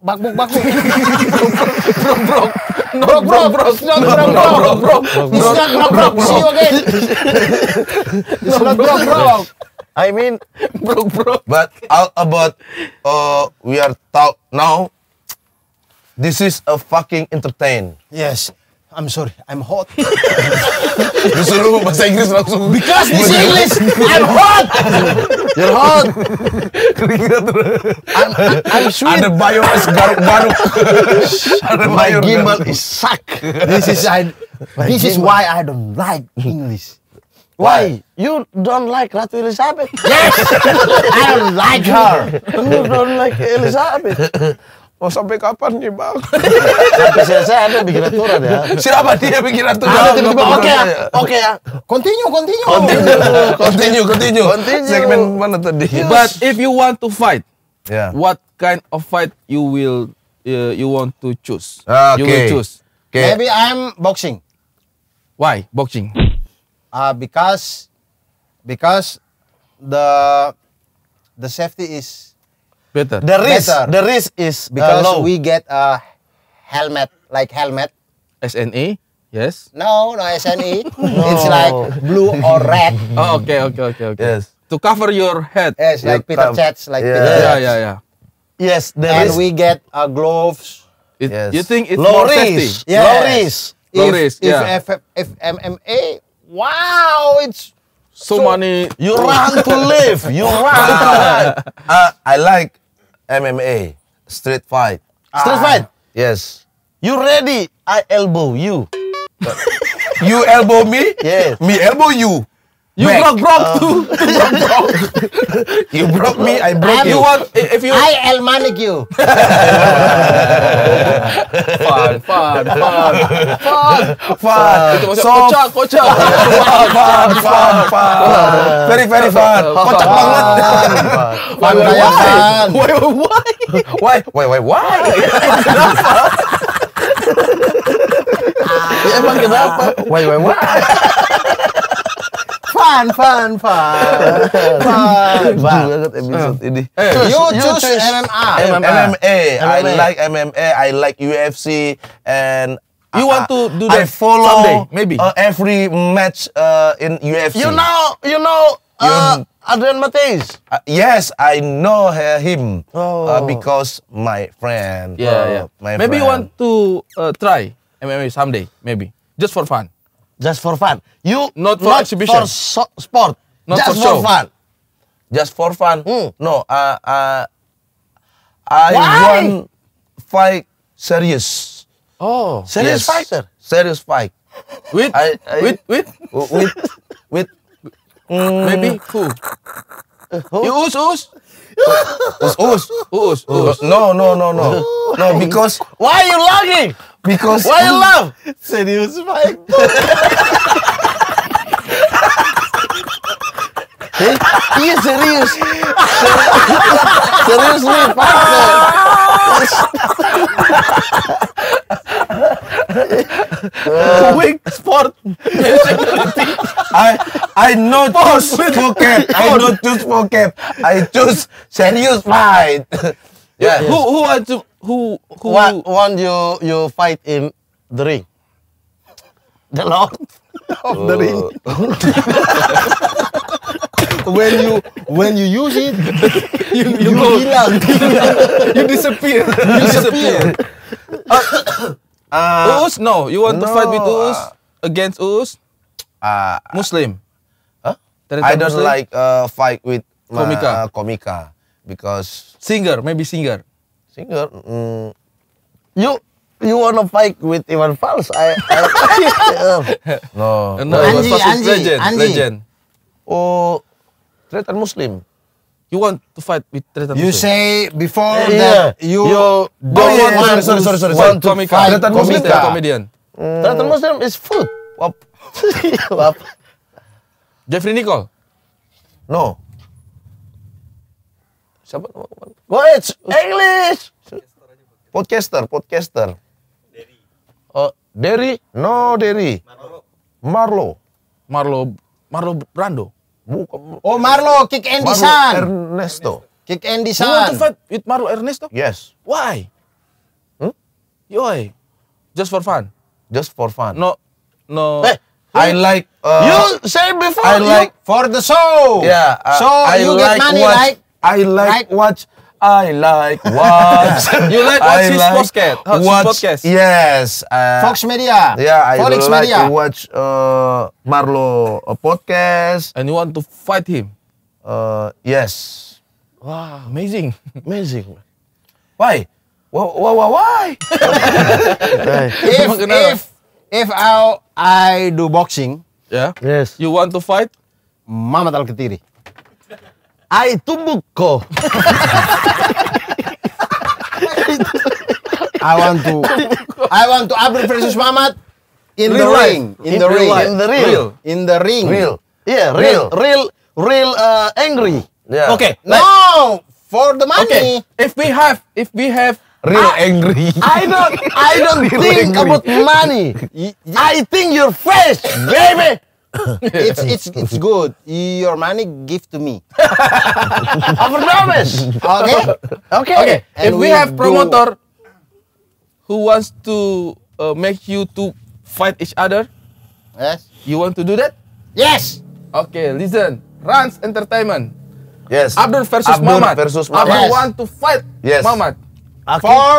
Bakbuk bakbuk. Brok brok. bro, bro, bro, bro, bro, bro, bro, bro, bro, bro, bro, bro, bro, bro, bro, bro, bro, bro, I mean, bro, bro, But all about uh, we are talk now. This is a fucking entertain. Yes. I'm sorry, I'm hot. Disuruh bahasa Inggris langsung. Because this English, I'm hot. You're hot. Kira-kira I'm, I'm sweet. Ada bayo es garuk baruk. Ada bayo gimbal is suck. This is I. this is why I don't like English. Why? You don't like Ratu Elizabeth? Yes! I don't like her. You don't like Elizabeth. Mau oh, sampai kapan nih bang? Sampai selesai ada bikin aturan ya. Siapa dia bikin aturan? Oke okay, ya, oke okay, ya. Continue, continue. Continue, continue, continue. continue. Segmen mana tadi? Yes. But if you want to fight, yeah. what kind of fight you will uh, you want to choose? Okay. Ah, you will choose. Okay. Maybe I'm boxing. Why boxing? Uh, because because the the safety is Better. The risk, Better. the risk is uh, because uh, we get a helmet, like helmet. SNE. Yes. No, no SNE. no. It's like blue or red. oh, okay, okay, okay, okay. Yes. To cover your head. Yes, like Peter Chats, like yeah. Peter Chats. Yeah, yeah, yeah. Yes, there and is. we get uh, gloves. It, yes. You think it's more risk. Testing? Yes. Low risk. Low if, risk. Yeah. If, F, if MMA, wow, it's so, so many. You run to live. You run Uh, I like MMA, street fight. Ah. Street fight? Yes. You ready? I elbow you. you elbow me? Yes. Me elbow you. You break. broke broke uh, too. you broke broke. you broke me. I broke you. Want, if you I El you. fun, fun, fun, fun, fun. So kocak, kocak. Fun, fun, fun, fun. Very, very fun. Kocak banget. Fun, kayak fun. Why, why, why, why, why, why? Kenapa? ya, emang kenapa? Why, why, why? fun, fun, fun, fun. fun. episode ini. you choose MMA. MMA. I like MMA. I like UFC and you want to do that I follow someday, maybe uh, every match uh, in UFC. You know, you know, uh, Adrian Mateis. Uh, yes, I know uh, him oh. uh, because my friend. Yeah, uh, yeah. My maybe friend. you want to uh, try MMA someday, maybe just for fun. Just for fun. You not for not exhibition. For so sport. Not just for, for fun. Just for fun. Mm. No, uh, uh, I Why? want fight serious. Oh, serious yes. fighter. Serious fight. With I, I, with with with with mm. maybe who? who? You us. us us us us. No no no no no because why are you lagging? Because why you laugh? Said he was my He, he is serious. Seriously, Pakistan. Weak sport. I I not choose poker. I not choose poker. I choose serious fight. Yeah. Who who are to who who what one you you fight in the ring? The Lord of the oh. ring. when you when you use it, you you, you go, you disappear. You disappear. uh, uh, Us? No, you want no, to fight with Us uh, against Us? Uh, Muslim. Huh? I don't Muslim? like uh, fight with uh, Komika. Komika because singer, maybe singer singer mm, you you wanna fight with Iwan Fals I, I no no Anji, Anji, legend Anji. legend oh Tretan Muslim You want to fight with Tretan Muslim? You say before yeah. that you, you don't want, to, sorry, sorry, sorry, want to fight Tretan Muslim. Comedian. Mm. Tretan Muslim is food. Wap. Wap. Jeffrey Nicole? No. Siapa? Go oh, English. Podcaster, podcaster. Derry. Uh, oh, Derry? No, Derry. Marlo. Marlo. Marlo Brando. Bukan. Oh, Marlo Kick Andy San. Ernesto. Kick Andy San. You want to fight with Marlo Ernesto? Yes. Why? Hmm? Yo, just for fun. Just for fun. No, no. Hey. I like. Uh, you say before. I like you, for the show. Yeah. Uh, so I you like get money, right? I like, like watch. I like watch. you like watch I his like podcast. his watch podcast. Yes. Uh, Fox Media. Yeah, I like Media. to watch uh, Marlo a uh, podcast. And you want to fight him? Uh, yes. Wow, amazing, amazing. Why? Why? Why? Why? if if if I I do boxing, yeah. Yes. You want to fight? Mama Al Ketiri. Aitumbukko. I want to I want to Abdul versus Muhammad in real the life. ring, in, in the ring, in the real. real, in the ring, real, yeah, real, real, real, uh, angry. Yeah. Okay. Like, no, for the money. Okay. If we have, if we have real I, angry. I don't, I don't think angry. about money. I think you're fresh, baby. it's it's it's good. Your money give to me. Overpromise. okay. Okay. Okay. And if we, we have promoter who wants to uh, make you to fight each other, yes. You want to do that? Yes. Okay. Listen. Rans Entertainment. Yes. Abdul versus Abdul Mamat. versus Muhammad. Abdul yes. want to fight yes. Mamat. Okay. For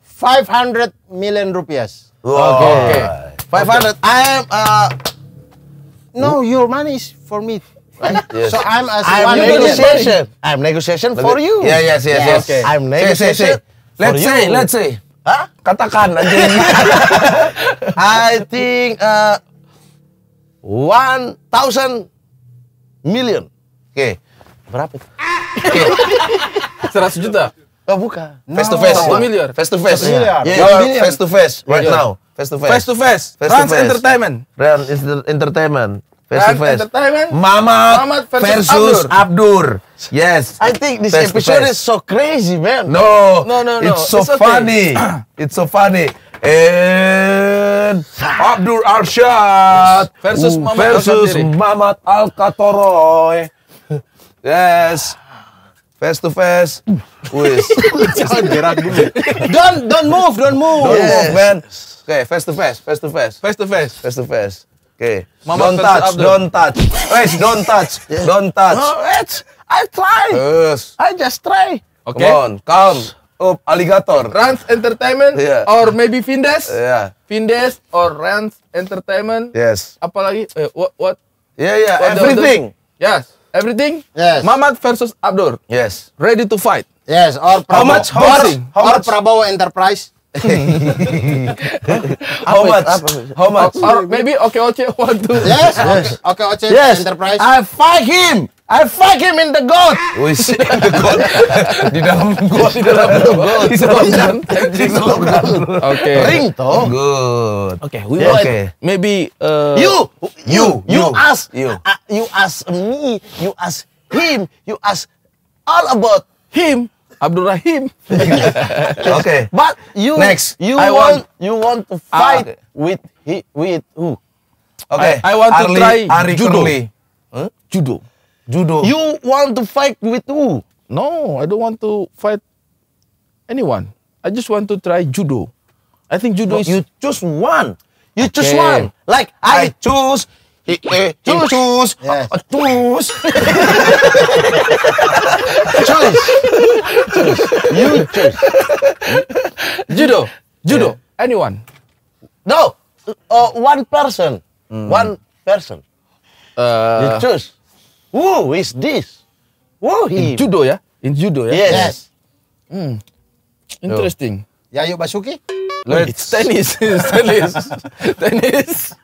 500 million rupias. Wow. Okay. okay. 500. Okay. I am uh No, your money is for me. Right? Yes. So I'm as I'm one negotiation. Money. I'm negotiation for you. Yeah, yes, yes, yes. yes. Okay. I'm negotiation. Say, say, say. Let's say, you. let's say. Huh? Katakan aja. I think uh, one thousand million. Oke. Okay. Berapa itu? Okay. 100 juta. Oh bukan. No. Face to face. 1 miliar. Face to face. Yeah. Yeah. You're face to face right yeah. now. Face to face. Face to face. face, Rans to face. Entertainment. Rans Entertainment. Face Rans to face. Entertainment. Mamat, Mamat versus, versus Abdur. Abdur. Yes. I think this face episode is so crazy, man. No. No, no, no. It's so it's okay. funny. it's so funny. And Abdur Arshad versus Mamat versus Mamat Al Katoroy. Yes. Face to face. Wis. Jangan gerak dulu. Don't don't move, don't move. Don't yes. move, man. Oke, okay, face to face, face to face. Face to face. Face to face. Oke. Okay. Mama don't touch, don't touch. Wait, don't touch. Yeah. Don't touch. No, wait. I try. Yes. I just try. Okay. Come on, come. Up, oh, alligator. Rans Entertainment yeah. or maybe Vindes? Yeah. Vindes or Rans Entertainment? Yes. Apalagi eh, what what? Yeah, yeah, what everything. The, yes. Everything? Yes. Mamat versus Abdur. Yes. Ready to fight. Yes, or Prabowo. How much? How, much? how much? Or Prabowo Enterprise. how much? How much? Or maybe OKOC want to? Yes, OKOC yes. Enterprise. I fuck him. I fuck him in the goat. Wis, the god. Di dalam god. di dalam god. Di dalam ganteng. Di dalam iya. ganteng. Oke. Ring toh. Good. Oke, okay, we yeah, okay. maybe uh, you, you, you, you ask, you. Uh, you ask me, you ask him, you ask all about him. Abdul Rahim. okay. But you next. You I want, you want to ah, fight okay. with he with who? Okay. I, I want Arli, to try Ari judo. Huh? Judo. Judo. You want to fight with who? No, I don't want to fight anyone. I just want to try judo. I think judo no, is. You choose one. You okay. choose one. Like I, I choose Eh, eh, cus, eh, ya. ah, cus, cus, you cus, judo, judo, yeah. anyone? No, uh, one person, mm. one person. Uh, you choose. Who is this? Who he? In judo ya? In judo ya? Yes. yes. Hmm. Interesting. Yayo Basuki? Let's tennis, tennis, tennis.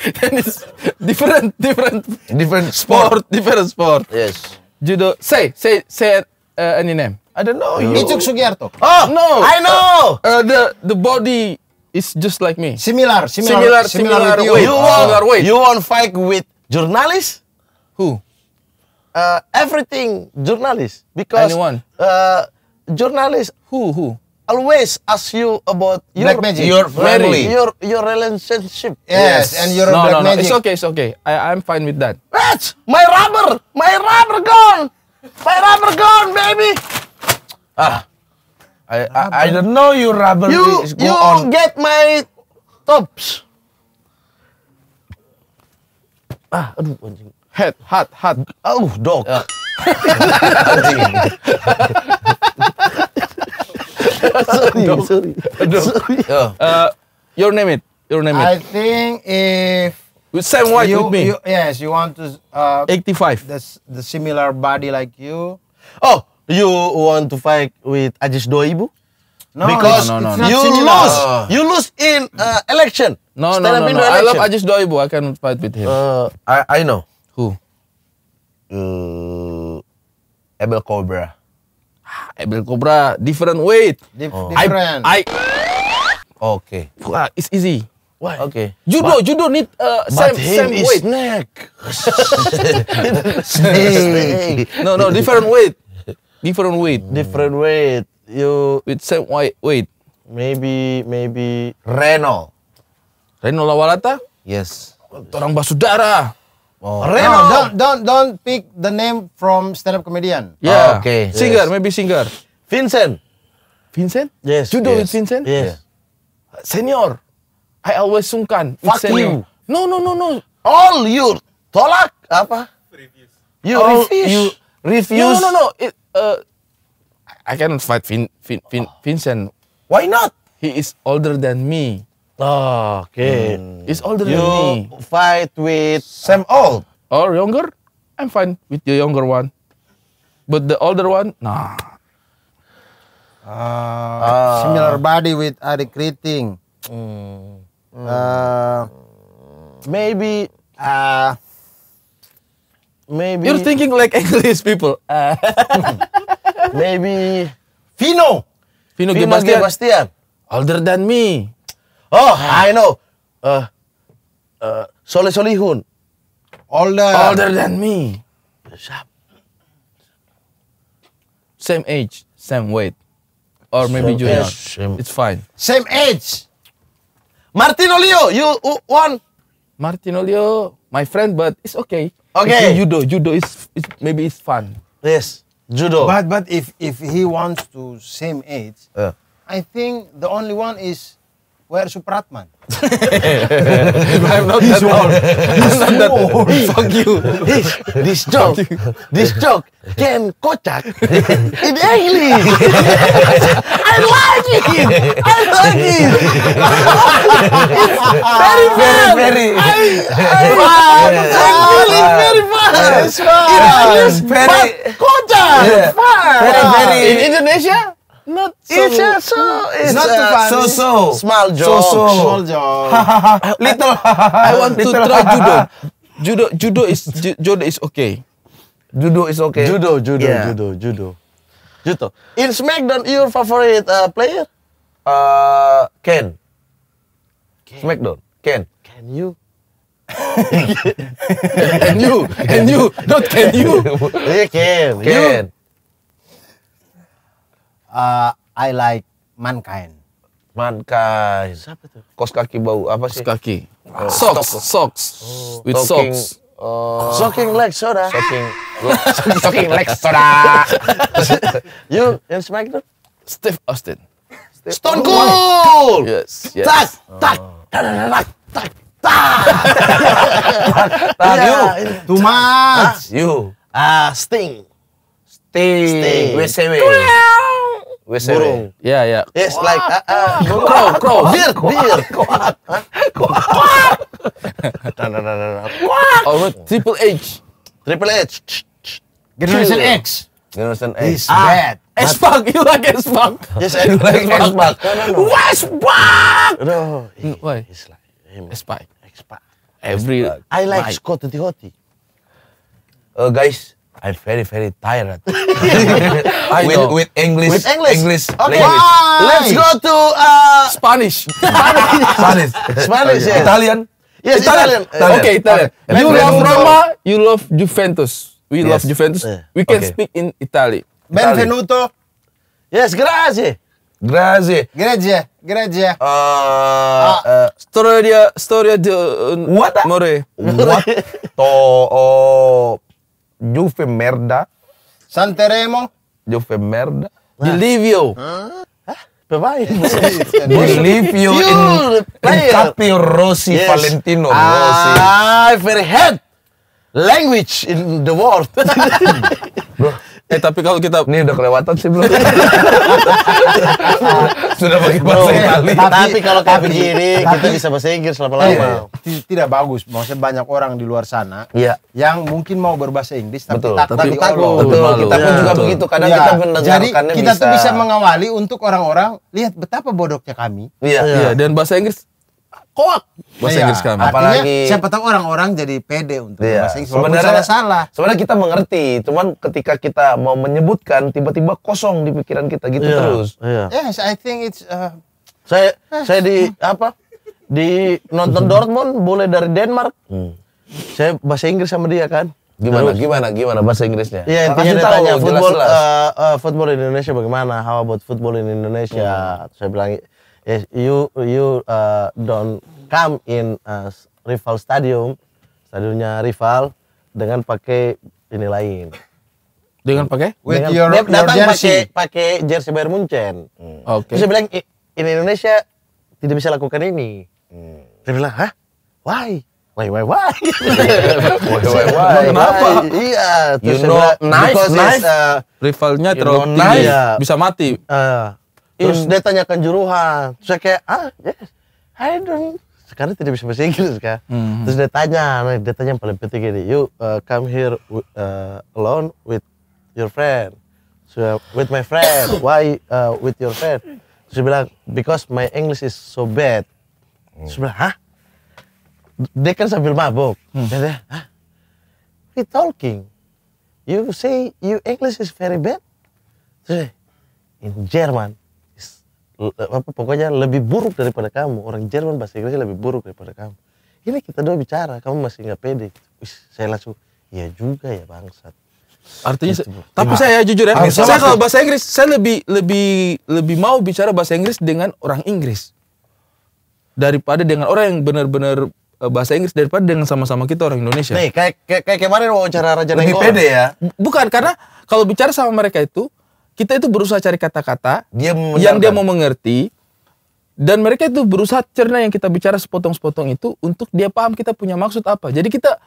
then it's different, different, different sport, sport. different sport. Yes. Judo. Say, say, say uh, any name. I don't know. No. You. Ichuk Sugiarto. Oh no! I know. Uh, the the body is just like me. Similar, similar, similar, similar, similar You want, oh. You want fight with journalists? Who? Uh, everything journalists because anyone. Uh, journalists. Who who? always ask you about your black magic. your family, your your relationship. Yes, yes. and your no, black no, no. magic. It's okay, it's okay. I I'm fine with that. Rich, my rubber, my rubber gone, my rubber gone, baby. Ah, I I, I don't know your rubber. You go you on. get my tops. Ah, aduh anjing. Head, hot hot. Oh, dog. Yeah. Adobe. Sorry. Uh, your name it. Your name I it. I think if with Sam White you, with me. You, yes, you want to. Uh, 85. The, the similar body like you. Oh, you want to fight with Ajis Doibu? No, because no, no, no, you lose. Uh, you lose in uh, election. No, no, no, no. I love Ajis Doibu. I cannot fight with him. Uh, I I know who. Uh, Abel Cobra. Abel eh, Cobra different weight. Dif oh. Different. I, I Oke. Okay. Wah, it's easy. Why? Oke. Okay. Judo, but, judo need uh, but same him same is weight. Snake. snake. no, no, different weight. Different weight. Hmm. Different weight. You with same weight. Maybe maybe Reno. Reno Lawalata? Yes. Orang basudara. Oh. Reno, no. don't don't don't pick the name from stand up comedian. Yeah. Oh, okay. Singer, yes. maybe singer. Vincent. Vincent? Yes. You do yes. with Vincent? Yes. Yeah. Senior. I always sungkan. Fuck you. No, no, no, no. All you tolak apa? Refuse. You All refuse. You refuse. No, no, no. It, uh, I cannot fight Vin, Vin, Vin, Vincent. Why not? He is older than me. Oh, okay. Hmm. It's older you than me. fight with same old or younger? I'm fine with the younger one. But the older one, nah. Uh, uh. Similar body with Ari Kriting. Mm. Uh, ah. maybe. Uh, maybe. You're thinking like English people. Uh. maybe. Vino. Vino, Vino Gebastian. Older than me. Oh, I know. Uh, uh, Soleh Solihun. Older. Older than me. Same age, same weight. Or maybe junior. It's fine. Same age. Martin Olio, you won. Martin Olio, my friend, but it's okay. Okay. It's judo, judo is it's, maybe it's fun. Yes, judo. But but if if he wants to same age, I think the only one is Where Supratman? I'm not that one. I'm not Fuck you. This, this joke, this joke can kocak in English. I like it. I like it. very Very, very. I, I, very very, kocak. Very, very. In Indonesia? Not so. It's a so. It's not funny. so so. Small joke. So so. Small joke. little. I want to try judo. Judo judo is judo is okay. Judo is okay. Judo judo yeah. judo judo. Judo. In SmackDown, your favorite uh, player? Uh, Ken. Ken. SmackDown. Ken. Can you? can you? Can you? Not can you? Yeah, can. Can. You? uh, I like mankind. Mankind. Siapa tuh? Kos kaki bau apa sih? Kos kaki. Oh, socks, socks. Oh. With Talking, socks. Uh, Shocking leg soda. Soaking, soaking leg soda. you in itu? Steve Austin. Steve Stone Cold. Yes. yes. Tak, tak, oh. tak, tak, tak. Tak, you. Iya, Too much. You. Ah, uh, Sting. Sting. WCW. WCW. Burung. Ya, ya. Yes, like uh, uh. crow, crow. Deer, deer. Oh, Triple H. Triple H. Generation X. Generation X. bad. Ah. As fuck, you like as fuck. Yes, I like as fuck. No, no. fuck. No, why? It's like him. As fuck. Every. I like Scott Tihoti. Uh, guys, I'm very very tired. I with, know. with English. With English. English. Okay. Why? Let's go to uh, Spanish. Spanish. Spanish. Okay. Italian. Yes, Italian. Italian. Italian. Okay, Italian. You love Roma. You love Juventus. We yes. love Juventus. Yeah. We can okay. speak in Italy. Benvenuto. Yes, grazie. Grazie. Grazie. Grazie. Uh, ah. uh, storia storia di uh, what? More. What? to oh, Juve merda. Santeremo. Juve merda. Believe you. Huh? Vai. Believe you in, in Tapio Rossi, yes. Valentino Rossi. Ah, I've heard language in the world. Eh tapi kalau kita ini udah kelewatan sih belum. Sudah bagi bahasa Itali. Tapi, tapi kalau ke kiri kita bisa bahasa Inggris lama-lama. Iya, tidak bagus. Maksudnya banyak orang di luar sana iya. yang mungkin mau berbahasa Inggris tapi Betul. tak tapi takut. Betul. Kita pun iya, juga begitu. Kadang iya. kita mendengarkannya Jadi kita tuh bisa mengawali untuk orang-orang lihat betapa bodohnya kami. Iya. Dan bahasa Inggris hoak. Bahasa iya. Inggris kami. Apalagi Artinya, siapa tahu orang-orang jadi pede untuk iya. bahasa Inggris. Sebenarnya salah. Sebenarnya kita mengerti, cuman ketika kita mau menyebutkan tiba-tiba kosong di pikiran kita gitu iya. terus. Iya. Yes, I think it's uh, saya eh. saya di apa? Di nonton Dortmund boleh dari Denmark. Hmm. Saya bahasa Inggris sama dia kan. Gimana, Terus. gimana, gimana bahasa Inggrisnya? Iya, intinya dia tanya football, jelas, jelas. Uh, uh, football Indonesia bagaimana? How about football in Indonesia? Hmm. Saya bilang is you you uh, don't come in uh, rival stadium, stadionnya rival dengan pakai ini lain. Dengan pakai? With dengan, your, dia datang pakai pakai jersey Bayern Munchen. Hmm. Oke. Okay. bilang in Indonesia tidak bisa lakukan ini. Hmm. Dia bilang, "Hah? Why?" Why, why, why? why, why, why? Kenapa? Iya, terus you know, nice, nice. Uh, rivalnya terlalu tinggi, nice. bisa mati. Uh, Iya. Terus dia tanyakan juruhan. Terus saya kayak, ah, yes, ya, I don't. Sekarang tidak bisa bahasa Inggris kak, Mm. Terus dia tanya, nah, dia tanya yang paling penting gini, you uh, come here uh, alone with your friend. So, uh, with my friend, why uh, with your friend? Terus dia bilang, because my English is so bad. Hmm. Terus dia bilang, hah? Dia kan sambil mabuk. Hmm. Dia, hah? We talking. You say you English is very bad? Terus in German apa pokoknya lebih buruk daripada kamu orang Jerman bahasa Inggrisnya lebih buruk daripada kamu ini kita dua bicara kamu masih nggak pede Wih, saya langsung ya juga ya bangsat artinya gitu. saya, tapi saya jujur ya saya kalau bahasa Inggris saya lebih lebih lebih mau bicara bahasa Inggris dengan orang Inggris daripada dengan orang yang benar-benar eh, bahasa Inggris daripada dengan sama-sama kita orang Indonesia. Nih, kayak kayak, kayak kemarin wawancara Raja Lebih pede ya. Bukan karena kalau bicara sama mereka itu kita itu berusaha cari kata-kata yang dia mau mengerti dan mereka itu berusaha cerna yang kita bicara sepotong-sepotong itu untuk dia paham kita punya maksud apa. Jadi kita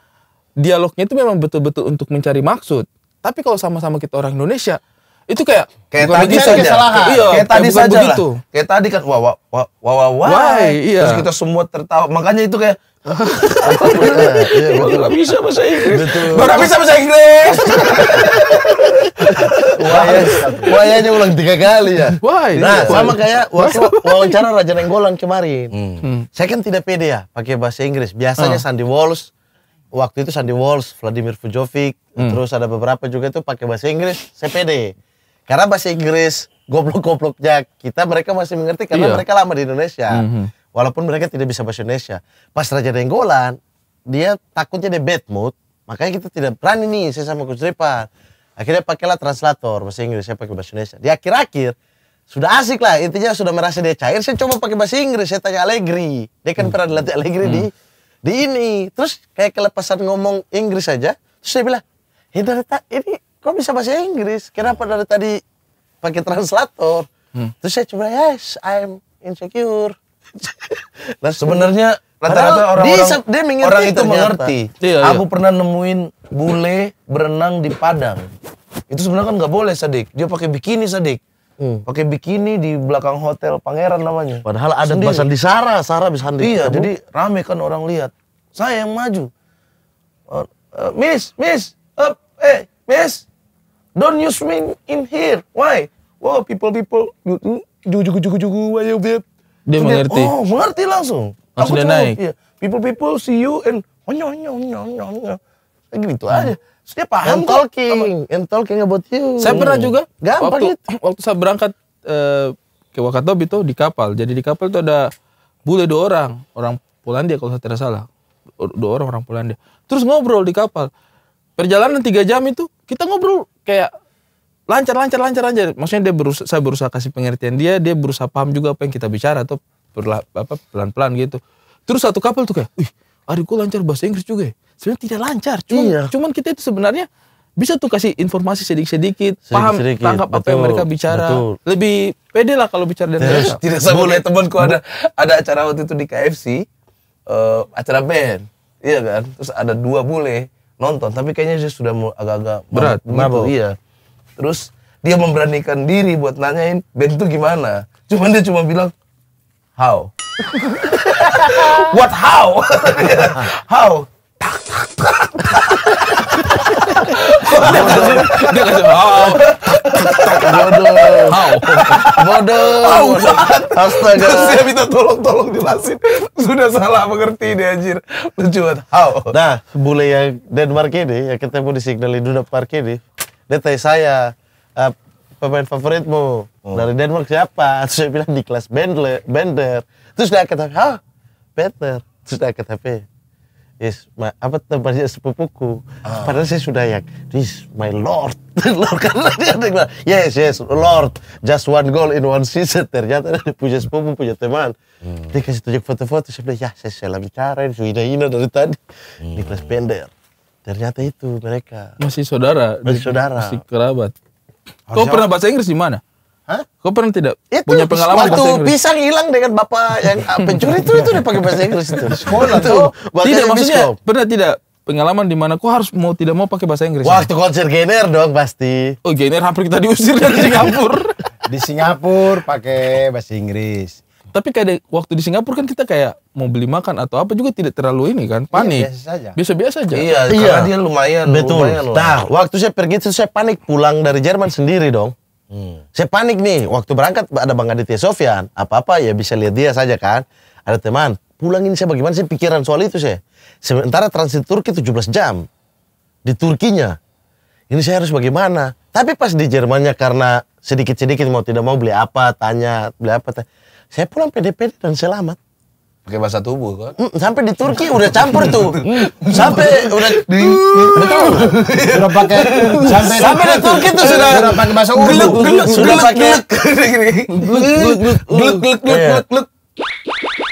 dialognya itu memang betul-betul untuk mencari maksud. Tapi kalau sama-sama kita orang Indonesia itu kayak kayak tadi saja Iya, kayak tadi saja lah, Kayak tadi kan wah wah wah wah wah. Iya. Terus kita semua tertawa. Makanya itu kayak Iya, iya, iya Gak bisa bahasa Inggris. Betul. Gak bisa bahasa Inggris. Wah Wayanya ulang tiga kali ya. Why? Nah, sama kayak wawancara Raja Nenggolan kemarin. Hmm. hmm. Saya kan tidak pede ya pakai bahasa Inggris. Biasanya hmm. Sandy Walsh, waktu itu Sandy Walsh, Vladimir Fujovic, hmm. terus ada beberapa juga itu pakai bahasa Inggris. Saya pede. Karena bahasa Inggris goblok-gobloknya kita mereka masih mengerti karena iya. mereka lama di Indonesia. -hmm. hmm. Walaupun mereka tidak bisa bahasa Indonesia. Pas Raja nenggolan dia takutnya dia bad mood, makanya kita tidak berani nih saya sama Coach Ripan. Akhirnya pakailah translator bahasa Inggris, saya pakai bahasa Indonesia. Di akhir-akhir sudah asik lah, intinya sudah merasa dia cair, saya coba pakai bahasa Inggris, saya tanya Allegri. Dia kan hmm. pernah dilatih Allegri hmm. di di ini. Terus kayak kelepasan ngomong Inggris aja, terus saya bilang, "Ya dari ini kok bisa bahasa Inggris? Kenapa dari tadi pakai translator?" Hmm. Terus saya coba, "Yes, I'm insecure." nah sebenarnya rata-rata orang, -orang, dia, orang itu ternyata. mengerti. Iya, iya. Aku pernah nemuin bule berenang di Padang. Itu sebenarnya kan nggak boleh Sadik. Dia pakai bikini Sadik. Hmm. Pakai bikini di belakang hotel Pangeran namanya. Padahal ada bahasan di Sara, Sara bisa handi. Iya, jadi rame kan orang lihat. Saya yang maju. Uh, uh, miss, Miss, up, eh, Miss, don't use me in here. Why? Wow, people, people, jugu, jugu, jugu, ayo, beb. Dia mengerti. Oh, mengerti langsung. Langsung dia naik. Ya, people people see you and onyo oh, onyo onyo onyo. onyo. Ya gitu hmm. aja. Setiap dia paham and talking, kok. and talking about you. Saya pernah hmm. juga. Gampang waktu, gitu. Waktu saya berangkat uh, ke Wakatobi tuh di kapal. Jadi di kapal tuh ada bule dua orang, orang Polandia kalau saya tidak salah. Dua orang orang Polandia. Terus ngobrol di kapal. Perjalanan tiga jam itu kita ngobrol kayak lancar lancar lancar lancar maksudnya dia berusaha saya berusaha kasih pengertian dia dia berusaha paham juga apa yang kita bicara atau perla, apa pelan pelan gitu terus satu couple tuh kayak hari adikku lancar bahasa Inggris juga ya? sebenarnya tidak lancar cuman iya. cuman kita itu sebenarnya bisa tuh kasih informasi sedikit-sedikit, paham, sedikit, tangkap betul, apa yang mereka bicara. Betul. Lebih pede lah kalau bicara dengan mereka. Tidak boleh temanku ada ada acara waktu itu di KFC, uh, eh, acara band, iya kan? Terus ada dua bule nonton, tapi kayaknya dia sudah agak-agak berat, mabuk, iya. Terus dia memberanikan diri buat nanyain Ben itu gimana. Cuman dia cuma bilang how. What how? how? Tak Bodoh. How? Bodoh. Astaga. Terus dia minta tolong-tolong jelasin. Sudah salah mengerti dia anjir. Lucu banget. How? Nah, bule yang Denmark ini, yang ketemu di Signal Iduna Park ini, dia tanya saya uh, pemain favoritmu hmm. dari Denmark siapa terus saya bilang di kelas Bender, Bender terus dia kata hah Bender terus dia kata apa yes my, apa tempatnya sepupuku ah. padahal saya sudah yang this my lord lord karena dia bilang yes yes lord just one goal in one season ternyata dia punya sepupu punya teman hmm. dia kasih tunjuk foto-foto saya bilang ya saya salah bicara sudah ini dari tadi hmm. kelas Bender Ternyata itu mereka. Masih saudara. Masih saudara. Masih kerabat. Harusnya... Kau pernah bahasa Inggris di mana? Hah? Kau pernah tidak itu, punya pengalaman bahasa Inggris? pisang hilang dengan bapak yang ah, pencuri itu itu pakai bahasa Inggris itu. Sekolah tuh. Tidak maksudnya biskop. pernah tidak pengalaman di mana kau harus mau tidak mau pakai bahasa Inggris. Waktu ya? konser Gener dong pasti. Oh Gener hampir kita diusir dari Singapura. di Singapura pakai bahasa Inggris. Tapi kayak waktu di Singapura kan kita kayak mau beli makan atau apa juga tidak terlalu ini kan iya, panik. biasa Biasa-biasa aja. Iya, iya. dia lumayan. Betul. Lumayan nah, waktu saya pergi itu saya panik pulang dari Jerman sendiri dong. Hmm. Saya panik nih, waktu berangkat ada Bang Aditya Sofian apa-apa ya bisa lihat dia saja kan. Ada teman, pulang ini saya bagaimana sih pikiran soal itu saya. Sementara transit Turki 17 jam di Turkinya. Ini saya harus bagaimana? Tapi pas di Jermannya karena sedikit-sedikit mau tidak mau beli apa, tanya, beli apa, tanya saya pulang PDP dan selamat. Pakai bahasa tubuh kan? sampai di Turki udah campur tuh. Mm. sampai udah di, betul. Udah pakai sampai, sampai di Turki tuh sudah sudah pakai bahasa Urdu. Gluk sudah pakai gluk gluk gluk gluk gluk iya. gluk gluk gluk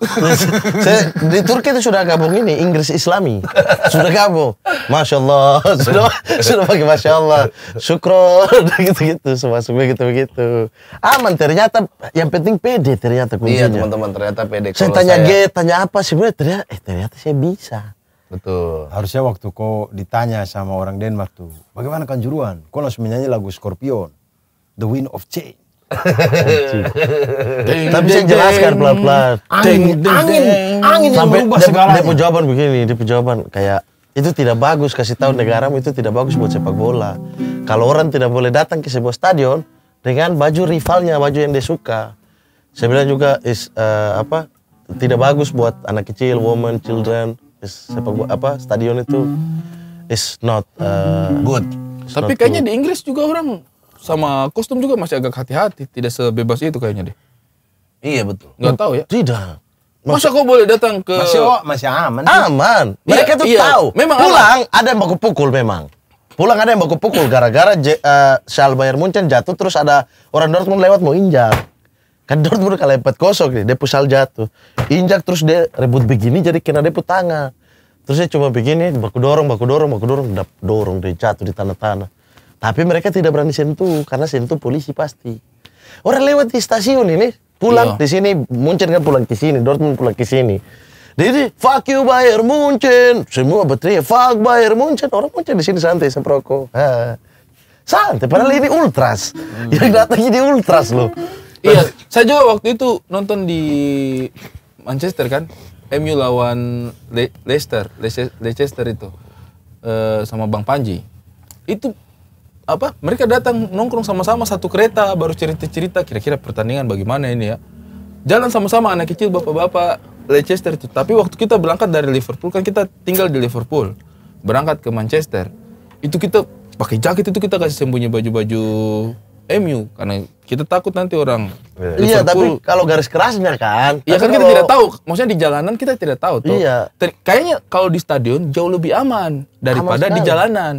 saya di Turki itu sudah gabung ini Inggris Islami sudah gabung masya Allah sudah sudah pakai masya Allah syukur gitu gitu semua semua gitu begitu aman ternyata yang penting pede ternyata kuncinya iya teman-teman ternyata pede saya tanya saya... G tanya apa sebenarnya ternyata eh ternyata saya bisa Betul. Harusnya waktu kau ditanya sama orang Denmark tuh, bagaimana kanjuruan? Kau langsung menyanyi lagu Scorpion, The Wind of Change. Tapi saya jelaskan pelan-pelan. Angin, angin, angin yang berubah segalanya. Dia jawaban begini, dia jawaban kayak itu tidak bagus kasih tahu negaramu itu tidak bagus buat sepak bola. Kalau orang tidak boleh datang ke sebuah stadion dengan baju rivalnya, baju yang dia suka. Saya bilang juga is uh, apa tidak bagus buat anak kecil, woman, children, is sepak bola apa stadion itu is not uh, good. Tapi kayaknya good. di Inggris juga orang sama kostum juga masih agak hati-hati, tidak sebebas itu kayaknya deh. Iya betul. Nggak tahu ya? Tidak. Masa, Masa kau boleh datang ke Masih oh, masih aman. Aman. Iya, Mereka tuh iya. tahu. Memang pulang aman. ada yang baku pukul memang. Pulang ada yang baku pukul gara-gara uh, eh, Shal Bayern Munchen jatuh terus ada orang Dortmund lewat mau injak. Kan Dortmund kalah empat kosong nih, dia pusal jatuh. Injak terus dia rebut begini jadi kena dia tangan. Terus dia cuma begini, baku dorong, baku dorong, baku dorong, dap, dorong dia jatuh di tanah-tanah. Tapi mereka tidak berani sentuh karena sentuh polisi pasti. Orang lewat di stasiun ini pulang iya. di sini muncul kan pulang ke sini, Dortmund pulang ke sini. Jadi fuck you Bayern Munchen, semua berteriak fuck Bayern Munchen. Orang Munchen di sini santai sama rokok. Santai, padahal ini ultras. Hmm. Yang datang ini ultras loh. Iya, saya juga waktu itu nonton di Manchester kan, MU lawan Le Leicester, Leicester itu uh, sama Bang Panji. Itu apa mereka datang nongkrong sama-sama satu kereta baru cerita-cerita kira-kira pertandingan bagaimana ini ya jalan sama-sama anak kecil bapak-bapak Leicester itu tapi waktu kita berangkat dari Liverpool kan kita tinggal di Liverpool berangkat ke Manchester itu kita pakai jaket itu kita kasih sembunyi baju-baju MU karena kita takut nanti orang iya tapi kalau garis kerasnya kan iya kan kita tidak tahu maksudnya di jalanan kita tidak tahu tuh iya. kayaknya kalau di stadion jauh lebih aman daripada aman di jalanan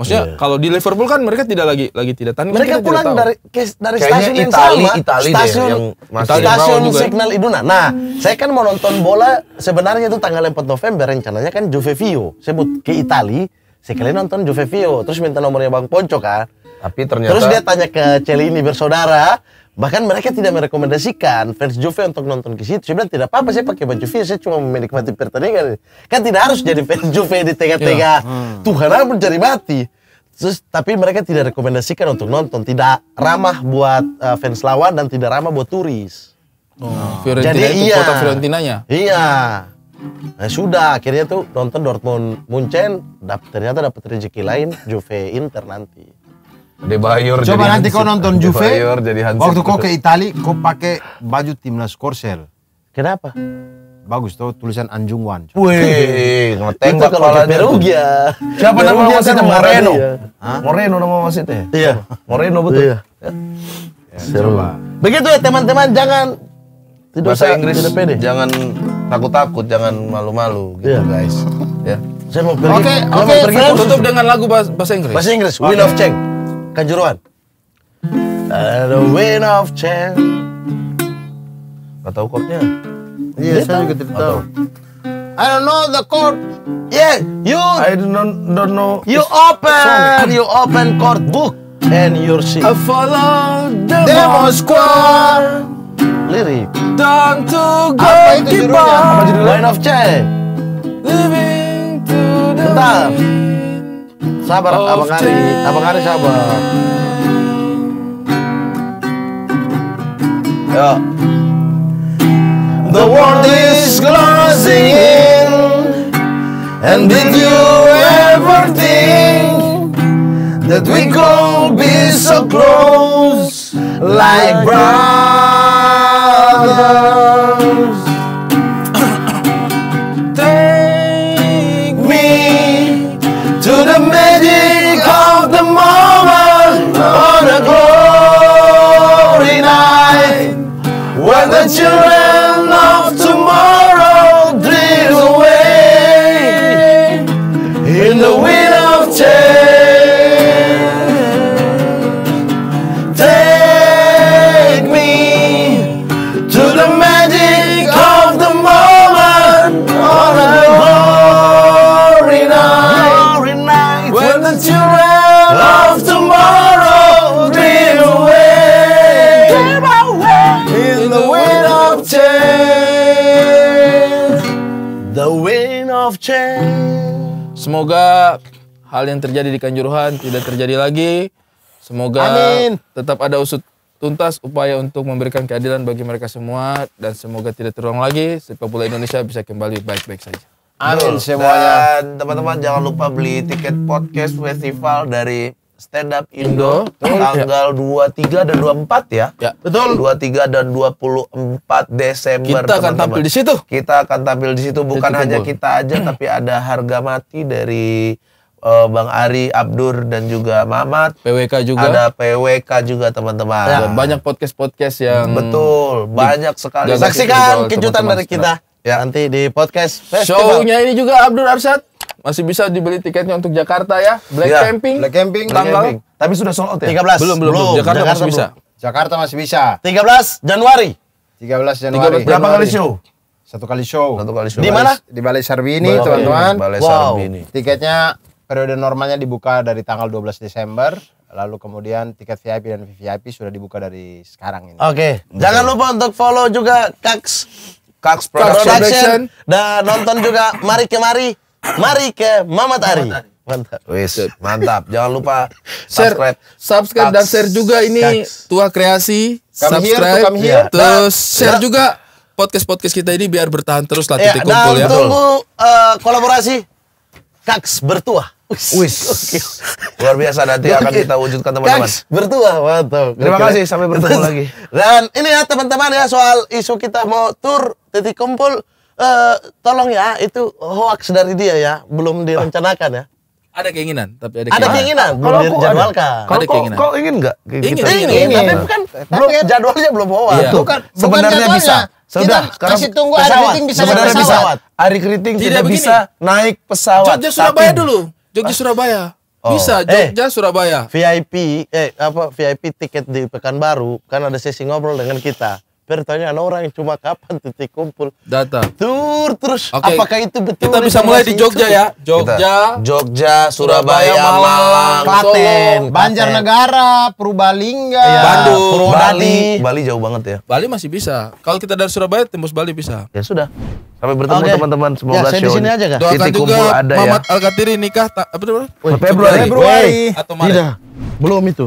Maksudnya yeah. kalau di Liverpool kan mereka tidak lagi lagi tidak tanding. Mereka pulang dari ke, dari Kayaknya stasiun yang Itali, sama, Itali stasiun deh, yang stasiun juga. Ya? Signal Iduna. Nah, saya kan mau nonton bola sebenarnya itu tanggal 4 November rencananya kan Juve Vio. Saya buat ke Itali, kalian nonton Juve Vio, terus minta nomornya Bang Ponco kan. Tapi ternyata Terus dia tanya ke Celini bersaudara, Bahkan mereka tidak merekomendasikan fans Juve untuk nonton ke situ. Saya bilang tidak apa-apa saya pakai baju Juve, saya cuma menikmati pertandingan. Kan tidak harus jadi fans Juve di tengah-tengah ya. hmm. Tuhan jadi mati. Terus tapi mereka tidak rekomendasikan untuk nonton, tidak ramah buat uh, fans lawan dan tidak ramah buat turis. Oh. Fiorentina jadi itu iya. kota Fiorentinanya. Iya. Nah, sudah akhirnya tuh nonton Dortmund Munchen, dap, ternyata dapat rezeki lain Juve Inter nanti. Bayor Coba jadi nanti kau nonton Juve. jadi Waktu kau ke Italia kau pakai baju timnas Korsel. Kenapa? Bagus tuh tulisan Anjung Wan. Wih, ngetembak kepala Perugia. Siapa nama wasitnya? Moreno. Moreno nama wasitnya. Iya. Moreno betul. Iya. Ya. Ya, Seru. Begitu ya teman-teman, jangan tidak bahasa Inggris tidak pede. Jangan takut-takut, jangan malu-malu gitu yeah. guys. Ya. Saya mau pergi. Oke, okay, oke. Okay, tutup dengan lagu bahasa Inggris. Bahasa Inggris. We of Change. Kanjuruan. the wind of change. Gak tau chordnya. Iya, yeah, saya juga tidak tahu. I don't know the chord. Yeah, you. I don't, don't know. You open, you open chord book and you sing. I follow the demo squad. Lirik. Down to go Apa itu judulnya? Wind Line of change. Living to the Bentar sabar abang Ari abang Ari sabar ya The world is closing in And did you ever think That we could be so close Like brown Semoga hal yang terjadi di Kanjuruhan tidak terjadi lagi. Semoga Amin. tetap ada usut tuntas upaya untuk memberikan keadilan bagi mereka semua dan semoga tidak terulang lagi sepak bola Indonesia bisa kembali baik-baik saja. Amin semuanya. Dan teman-teman jangan lupa beli tiket podcast festival dari stand up Indo oh, iya. tanggal ya. 23 dan 24 ya. Ya, betul. 23 dan 24 Desember. Kita akan teman -teman. tampil di situ. Kita akan tampil di situ bukan hanya kumpul. kita aja hmm. tapi ada harga mati dari uh, Bang Ari, Abdur dan juga Mamat. PWK juga. Ada PWK juga teman-teman. Ya. banyak podcast-podcast yang Betul, banyak sekali. Saksikan kejutan dari kita. Ya. Nanti di podcast Show-nya ini juga Abdur Arsyad masih bisa dibeli tiketnya untuk Jakarta ya. Black yeah. Camping. Black Camping. Tanggal. Tapi sudah sold out ya? 13. Belum, belum, belum. Jakarta, Jakarta masih belum. bisa. Jakarta masih bisa. 13 Januari. 13 Januari. Januari. Berapa kali show? Satu kali show. Satu kali show. Di mana? Di Balai Sarbini, teman-teman. Balai wow. Sarbini. Tiketnya periode normalnya dibuka dari tanggal 12 Desember lalu kemudian tiket VIP dan VVIP sudah dibuka dari sekarang ini. Oke, okay. jangan lupa untuk follow juga Kax Kax Production. dan nonton juga Mari Kemari Mari ke Mama Tari. Mantap. Wis, mantap. Jangan lupa subscribe, share, subscribe dan share juga ini Tua Kreasi. Kami subscribe, here, here. terus nah, share nah. juga podcast-podcast kita ini biar bertahan terus lah titik ya, kumpul ya. tunggu uh, kolaborasi Kaks bertuah. Wis. Okay. Luar biasa nanti akan kita wujudkan teman-teman. Kaks Bertuah, mantap. Terima okay. kasih sampai bertemu lagi. Dan ini ya teman-teman ya soal isu kita mau tur titik kumpul uh, tolong ya itu hoax dari dia ya, belum direncanakan ya. Ada keinginan, tapi ada keinginan. Ada keinginan, belum kalau dijadwalkan. Kalau ada keinginan. Kok ingin enggak? Ingin, gitu? ingin, ingin, ingin, tapi bukan belum ya. jadwalnya belum hoax. Iya. Bukan, sebenarnya bukan bisa. Sudah, kita kasih tunggu pesawat. Ari Kriting bisa naik pesawat. Ari Kriting tidak, tidak bisa naik pesawat. Jogja Surabaya tapi... dulu. Jogja Surabaya. Oh. Bisa eh, Jogja eh, Surabaya. VIP eh apa VIP tiket di Pekanbaru kan ada sesi ngobrol dengan kita pertanyaan orang cuma kapan titik kumpul data tur terus okay. apakah itu betul kita bisa mulai di Jogja itu? ya Jogja kita. Jogja Surabaya, Surabaya Malang, Klaten Banjarnegara Purbalingga ya, Bandung Purwodadi Bali Bali jauh banget ya Bali masih bisa kalau kita dari Surabaya tembus Bali bisa ya sudah Sampai bertemu teman teman-teman. Semoga ya, saya di sini aja kan Doakan Titik juga ada ya. Mamat ya. Al Katiri nikah apa Februari. Februari. Februari. Atau Maret. Tidak. Belum itu.